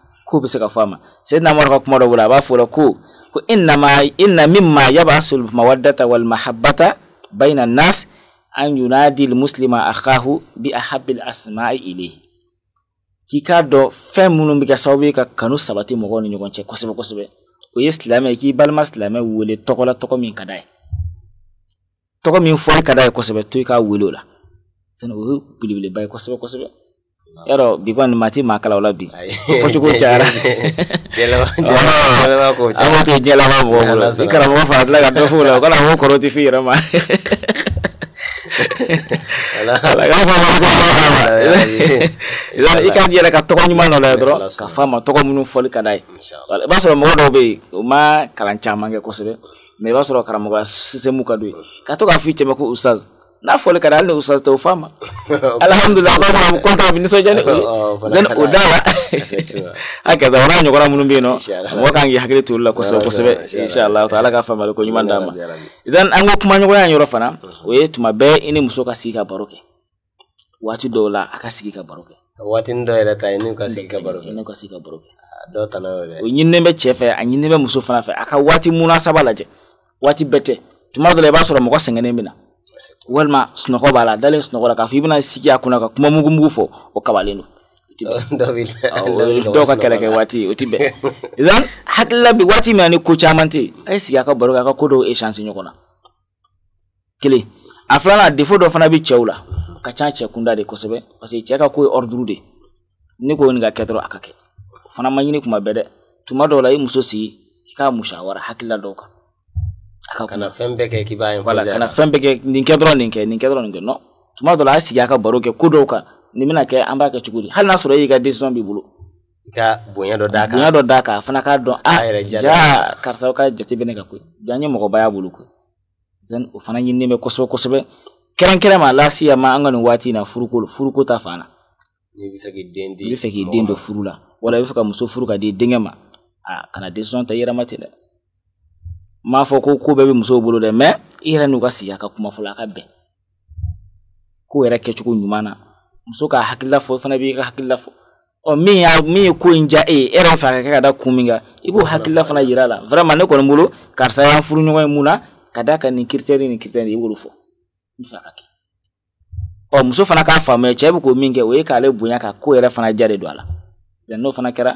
k'u bɛ se ka fɔ a ma sayyidina Umar ka kuma dɔ bolo a b'a fɔ o la ko ko innama inna mimma yab'asul mawaddata wal mahabbata bayna nas an yunadi al muslima akhahu bi ahabbil asma'i ilayhi k'i k'a dɔn fɛn minnu bɛ kɛ sababu ye ka kanu sabati mɔgɔw ni ɲɔgɔn cɛ kosɛbɛ kosɛbɛ o ye silamɛ k'i balima silamɛ wele tɔgɔ tɔgɔ min ka d'a ye tɔgɔ min fɔli ka d'a ye kosɛbɛ to i k'a wele o la sani o ye belebeleba ye kosɛbɛ kosɛbɛ yɔrɔ bi kɔni maa ti maa kala o la bi fɔcogo cayara an b'o to diɲɛlama mɔgɔw bolo i karamɔgɔ fana tila ka dɔ f'o la o kana fɔ kɔrɔ ti f'i yɛrɛ ma i ka yɛrɛ ka tɔgɔ ɲuman dɔ lajɛ dɔrɔn ka f'a ma tɔgɔ minnu fɔli ka d'a ye i b'a sɔrɔ mɔgɔ dɔw bɛ yen u ma kalan caman kɛ kosɛbɛ mɛ i b'a sɔrɔ karamɔgɔya sisɛmu ka d'u ye ka to k'a f'i cɛ ma ko ustaz na fole kada alne usas to fama alhamdulillah oh, oh, kwa sababu konta bin so jani zan udawa aka za wana nyokora munu bino wakangi hakire tulla kwa sababu sebe inshallah taala eh. ka fama ko nyuma ndama zan ango kuma nyokora nyoro fana mm-hmm. we to mabe ini musoka sika baroke wati dola aka sika baroke wati ndo era ta ini ka sika baroke ini ka sika baroke ah, do tana wele nyinne be chefe anyinne be muso fana fe aka wati munasaba laje wati bete tuma dola ba sura mo ko sengene mina walma sunɔgɔ b'a la dalen sunɔgɔ la k'a fɔ i bɛna sigi a kunna ka kuma mugumugu fɔ o kabalen don dɔw ka kɛlɛ kɛ waati o ti bɛn zan hakilila bi waati min na ni ko caman tɛ a ye sigi a ka baro kɛ a ka ko dɔw échange ɲɔgɔn na kelen a filanan défaut dɔ fana bɛ cɛw la ka ca cɛ kunda de kosɛbɛ parce que cɛ ka ko ye ordre de ne ko nin ka kɛ dɔrɔn a ka kɛ o fana ma ɲini kuma bɛɛ dɛ tuma dɔw la i muso sigi i ka musawara hakilila dɔw kan kana fɛn bɛɛ kɛ nin kɛ dɔrɔn nin kɛ nin kɛ dɔrɔn nin kɛ non tuma dɔ la a sigi a ka baro kɛ ko dɔw kan nin bɛna kɛ an b'a kɛ cogo di hali n'a sɔrɔ e y'i ka décision b'i bolo i ka bonya dɔ d'a kan bonya dɔ d'a kan a fana k'a dɔn a ja karisa ka jate bɛ ne kan koyi ja n ye mɔgɔba y'a bolo koyi zan o fana ɲininen bɛ kosɛbɛ kosɛbɛ kɛrɛnkɛrɛn ma lasiya ma an ka nin waati in na furuko furuko ta fan na n'i bɛ fɛ k'i den di i bɛ fɛ k'i den don furu la wala i bɛ fɛ ka muso furu ka di denkɛ ma a ah, kana décision ta i yɛrɛ ma ten dɛ n m'a fɔ ko ko bɛɛ bɛ musow bolo dɛ mɛ i yɛrɛ n'u ka sigi a ka kuma fɔlɔ a ka bɛn ko yɛrɛ kɛcogo ɲuman na muso k'a hakilila fɔ i fana b'i ka hakilila fɔ ɔ min y'a min ye ko in diya e ye e yɛrɛ fɛ a ka kɛ ka da kun min kan i b'o hakilila fana yira a la vraiment ne kɔni bolo karisa y'an furu ɲɔgɔn ye mun na ka d'a kan nin critère nin critère i b'olu fɔ n fɛ a ka kɛ ɔ muso fana k'a faamuya cɛ bɛ k'o min kɛ o ye k'ale bonya ka ko yɛrɛ fana diya de don a la n'o fana kɛra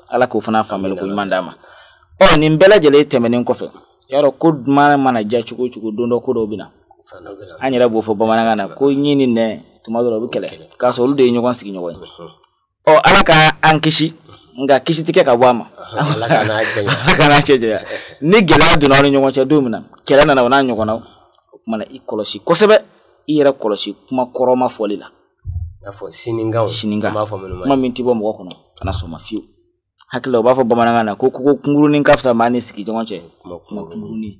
ala k'o fana faamuyali ko ɲuman d'a ma ɔ nin bɛɛ lajɛlen tɛmɛnen kɔfɛ y'a dɔn ko mana mana diya cogo o cogo don dɔ ko dɔw bɛ na an yɛrɛ b'o fɔ bamanankan na ko ɲi ni nɛ tuma dɔ la u bɛ kɛlɛ k'a sɔrɔ olu de ye ɲɔgɔn sigi ɲɔgɔn ye ɔ ala ka an kisi nka kisi tɛ kɛ ka bɔ a ma ala ka n'a cɛ janya ni gɛlɛya donna aw ni ɲɔgɔn cɛ don min na kɛlɛ nana o n'a ɲɔgɔnnaw o tuma na i kɔlɔsi kosɛbɛ i yɛrɛ kɔlɔsi kuma kɔrɔma fɔli la i n'a fɔ sinikan sinikan kuma min tɛ bɔ mɔgɔ kɔnɔ kana sɔn o ma fiyewu hakilila u b'a ko ko kungurunin ka fisa maa ni sigiɲɔgɔn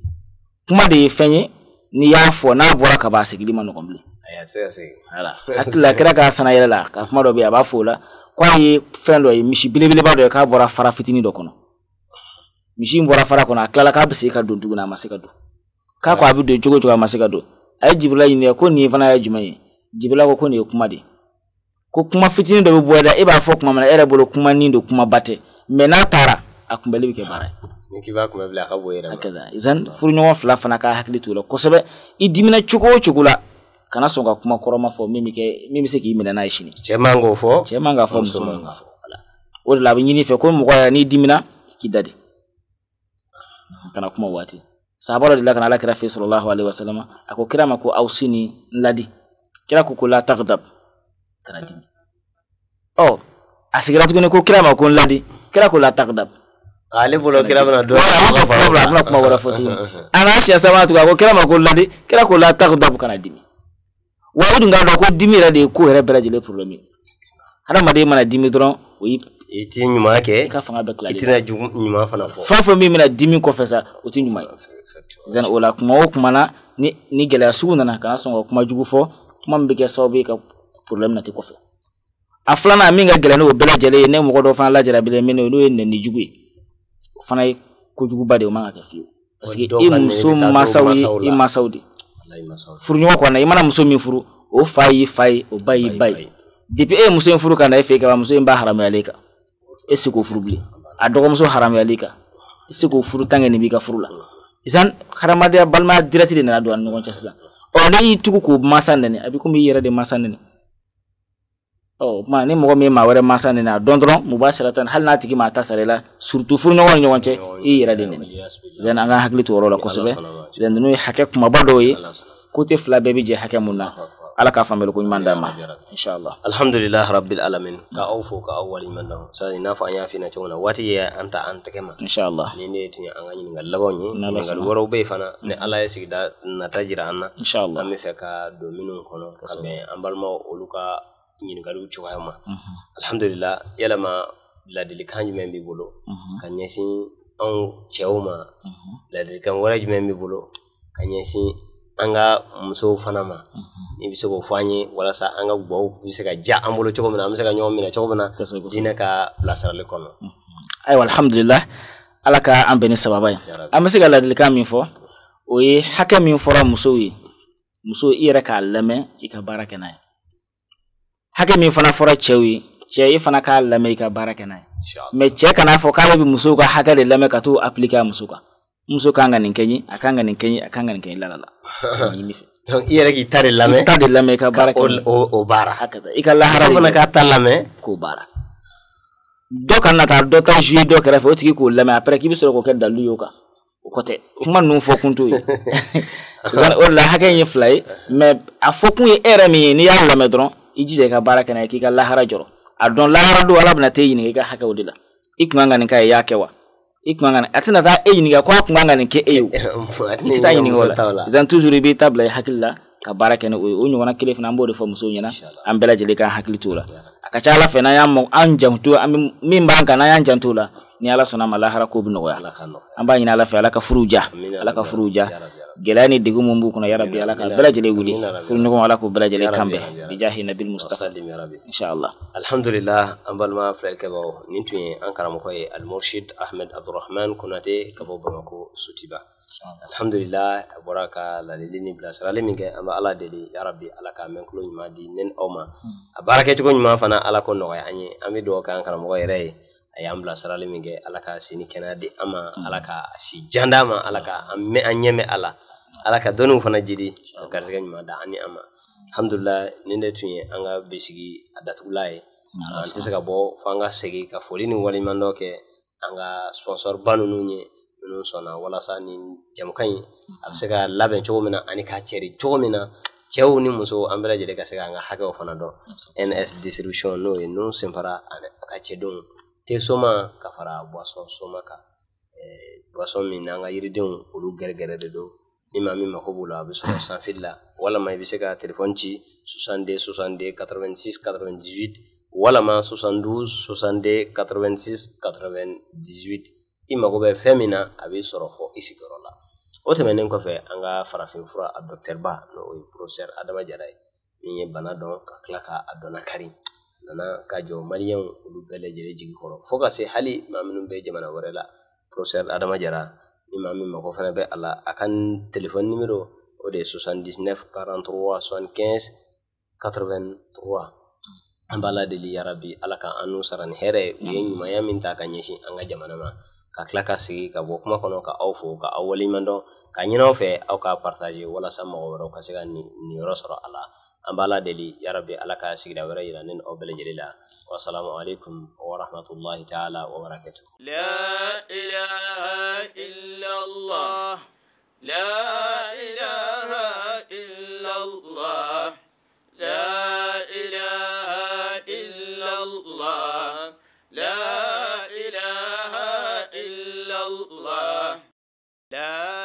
kuma de ye n'i y'a n'a bɔra ka ban a sigili ma nɔgɔn bilen hakilila kira k'a sana yɛrɛ ka kuma dɔ bɛ a la k'a ye fɛn dɔ ye misi belebeleba dɔ k'a bɔra fara fitinin dɔ kɔnɔ misi in fara kɔnɔ a k'a bɛ ka don tuguni a ma ka don k'a ko a bɛ don cogo cogo a ma se ko nin fana ye jumɛn ye ko ko nin kuma de ko kuma fitinin dɔ bɛ da e b'a kuma min na bolo kuma nin don kumaba tɛ mɛ n'a taara a kunbɛli bɛ kɛ baara ye ni k'i b'a kunbɛ bila a ka bon yɛrɛ ma hakɛza zan furuɲɔgɔn fila fana ka hakili t'o la kosɛbɛ i dimina cogo o cogo la kana sɔn ka kuma kɔrɔma fɔ min bɛ kɛ min bɛ se k'i minɛ n'a ye sini cɛ man k'o fɔ cɛ man k'a fɔ muso man k'a fɔ wala o de la a bɛ ɲini i fɛ ko mɔgɔ yɛrɛ n'i dimina k'i da de kana kuma waati sahaba dɔ delila ka na alakira fe sɔrɔlahu alaihi wasalama a ko kira ma ko aw si n ladi kira ko ko la tagdab kana dimi ɔ oh. a sigira tuguni ko kira ma ko n ladi kira ko la taqdam ale bolo kira bɛna dɔ wala a bɛna kuma a bɛna kuma wɛrɛ fɔ tuguni a n'a siɲɛ sabanan tuguni a ko kira ma ko ladi kira ko la kana dimi wa o dun k'a dɔn ko dimi yɛrɛ de ye ko yɛrɛ bɛɛ lajɛlen problème ye hadamaden mana dimi dɔrɔn o y'i i tɛ ɲuman kɛ i ka fanga bɛɛ tilalen i tɛna jugu ɲuman fana fɔ fɛn fɛn min bɛna dimi kɔfɛ sa o tɛ ɲuman ye zan o la kuma o kuma na ni ni gɛlɛya sugu nana kana sɔn ka kuma jugu fɔ kuma min bɛ kɛ sababu ye ka problème nati kɔfɛ a filanan min ka gɛlɛn n'o bɛɛ ye ne mɔgɔ dɔw fana lajarabilen min n'o ye nɛni jugu ye o fana ye kojuguba de ye o man ka kɛ fiyewu parce que e i muso masaw ye i masaw e de furuɲɔgɔn kɔnɔna i mana muso min furu o fa y'i fa ye o ba y'i ba ye depuis e ye muso in furu ka na e fɛ yen kaban muso in b'a haramuyalen kan e tɛ se k'o furu bilen a dɔgɔmuso haramuyalen kan i e tɛ se k'o furu tant que nin b'i ka furu la sisan hadamadenya balimaya direct de nana don an ni ɲɔgɔn cɛ sisan ɔ ne y'i tugu k'o masa nɛni a bɛ komi i yɛrɛ de masa nɛni o ni mɔgɔ min ye maa wɛrɛ mansa nɛni a dɔn dɔrɔn mu b'a sira tan hali n'a tigi maa ta sara i la surtout furuɲɔgɔnw ni ɲɔgɔn cɛ i yɛrɛ de nɛni zɛni an ka hakili to o yɔrɔ la kosɛbɛ zɛni ninnu ye hakɛ kumaba dɔw ye kote fila bɛɛ bɛ jɛ hakɛ mun na ala k'a faamuyali ko ɲuman d'a ma inshallah alhamdulillah rabbil alamin ka aw fo ka aw waliɲuman dɔn n'a fɔ an y'a fina cogo na waati ye an ta an tɛgɛ ma inshallah ni ne tun ye an ka ɲininkali labanw ye ɲininkali wɛrɛw bɛ yen fana ni ala ye sigida nata jira an na inshallah an bɛ fɛ ka don minnu kɔnɔ ka bɛn an balima olu ka ɲiningaliw cogoya ma mm-hmm. alhamdulila yalama ladilikan jumɛn b'i bolo ka ɲɛsin anw cɛw ma ladilikan wɛrɛ jumɛn b'i bolo ka ɲɛsin an ka musow fana ma mm-hmm. i bɛ se k'o fɔ an ye walasa an ka gwaw bɛ se ka ja an bolo cogo min na an bɛ se ka ɲɔgɔn minɛ cogo min mm-hmm. na diinɛ ka bilasirali kɔnɔ ayiwa alhamdulila ala ka an bɛn ni sababa ye an bɛ se ka ladilikan min fɔ o ye hakɛ min fɔra musow ye muso i yɛrɛ k'a lamɛn i ka baara kɛ n'a ye hakɛ min fana fɔra cɛw ye cɛ i fana k'a lamɛn i ka baara kɛ n'a ye cɛ kana fɔ k'ale bɛ musow ka hakɛ de lamɛn ka t'o appliquer a muso kan muso kan ka nin kɛ a kan ka nin kɛ a kan ka nin kɛ lalala i yɛrɛ k'i ta de lamɛn i ta de lamɛn i ka baara kɛ o baara hakɛ i ka lahara fana k'a ta lamɛn k'o baara dɔ kana na taa dɔ ta jouer dɔ kɛrɛfɛ o tigi k'o lamɛn après k'i bɛ sɔrɔ k'o kɛ dalilu ye kan o kɔ tɛ kuma ninnu fɔ kun t'o ye o de la hakɛ in ye fila ye mais a fɔ kun ye e yɛrɛ min ye n'i y'a lamɛn dɔrɔn i jija i ka baara kɛ n'a k'i ka lahara jɔrɔ a dɔn lahara don ala bɛna t'e ɲininka i ka hakɛw de la i kun kan ka i y'a kɛ wa i kun kan a tɛna taa e ɲininka ko a kun kan ka nin kɛ e ye o i tɛ taa ɲininka la zan toujours i b'i ta bila i hakili la ka baara kɛ ni o ye o ɲɔgɔnna kelen fana an b'o de fɔ musow ɲɛna an bɛɛ lajɛlen k'an hakili t'o la a ka ca ala fɛ n'an y'an an janto an bɛ min b'an kan n'an y'an janto la ni ala sɔnna a ma lahara ko bɛ nɔgɔya an b'a ɲini ala fɛ ala ka furuw ja ala ka furuw ja gɛlɛya ni degun mun b'u kɔnɔ yarabi ala ka bɛɛ wuli furuɲɔgɔn ala k'u bɛɛ lajɛlen bijahi nabil mustafa inshallah alhamdulillah an balima filɛlikɛbaw nin tun ye an karamɔgɔ ye almurshid ahmed abdurahman konate ka bɔ bamako sutiba alhamdulillah a bɔra ka lalili ni bilasirali min kɛ an bɛ ala deli yarabi hmm. hmm. ala ka mɛn ɲuman di ne aw ma a baarakɛcogo ɲuman fana ala ko nɔgɔya an ye an bɛ dugawu kɛ an karamɔgɔ yɛrɛ ye a y'an bilasirali min kɛ ala ka si ni kɛnɛya di an ma ala ka si jan ma ala ka an mɛn an ɲɛ mɛn ala ka dɔɔniw fana jidi ka garisɛgɛ ɲuman da ani an ma alhamdulila de tun ye an ka bisigi a datugula ye an tɛ se ka bɔ fo an ka segin ka foli ni waleɲuman dɔ kɛ an ka sponsor ba ninnu ye minnu sɔnna walasa nin jamukan in a bɛ se ka labɛn cogo min na ani k'a cɛri cogo min na cɛw ni musow an bɛɛ lajɛlen ka se k'an ka hakɛw fana dɔn ns distribution n'o ye nun senfara ani ka cɛdenw te soma ka fara boisson soma kan boisson min n'an ka yiridenw olu gɛrɛgɛrɛ de don ni maa min mako b'o la a bɛ sɔrɔ sanfili la walama i bɛ se ka telefɔni ci 62 62 86 98 walama 72 62 86 98 i mago bɛ fɛn min na a bɛ sɔrɔ fɔ i sigiyɔrɔ la o tɛmɛnen kɔfɛ an ka farafinfura a dɔkitɛriba n'o ye professeur adama jara ye min ye bana dɔn ka tila k'a dɔnna kari nana ka jɔ maliyɛnw olu bɛɛ lajɛlen jigi kɔrɔ fo ka se hali maa minnu bɛ jamana wɛrɛ la professeur adama jara ni maa min mago fana bɛ a la a ka telefɔni nimero o de ye 79 43 75 83 an b'a la deli yarabi ala ka an n'u sara ni hɛrɛ u ye mm. ɲumanya min ta ka ɲɛsin an ka jamana ma ka tila ka sigi ka bɔ kuma kɔnɔ ka aw fo ka aw waleɲuman dɔn ka ɲin'aw fɛ aw k'a partage walasa mɔgɔ wɛrɛw ka se ka nin sɔrɔ a la an b'a la deli yarabi ala ka sigida wɛrɛ yira ne ni aw bɛɛ lajɛlen la wasalamu alaikum warahmatullahi taala wabarakatu la ilaha illa allah la ilaha illa allah la ilaha illa allah la ilaha illa allah la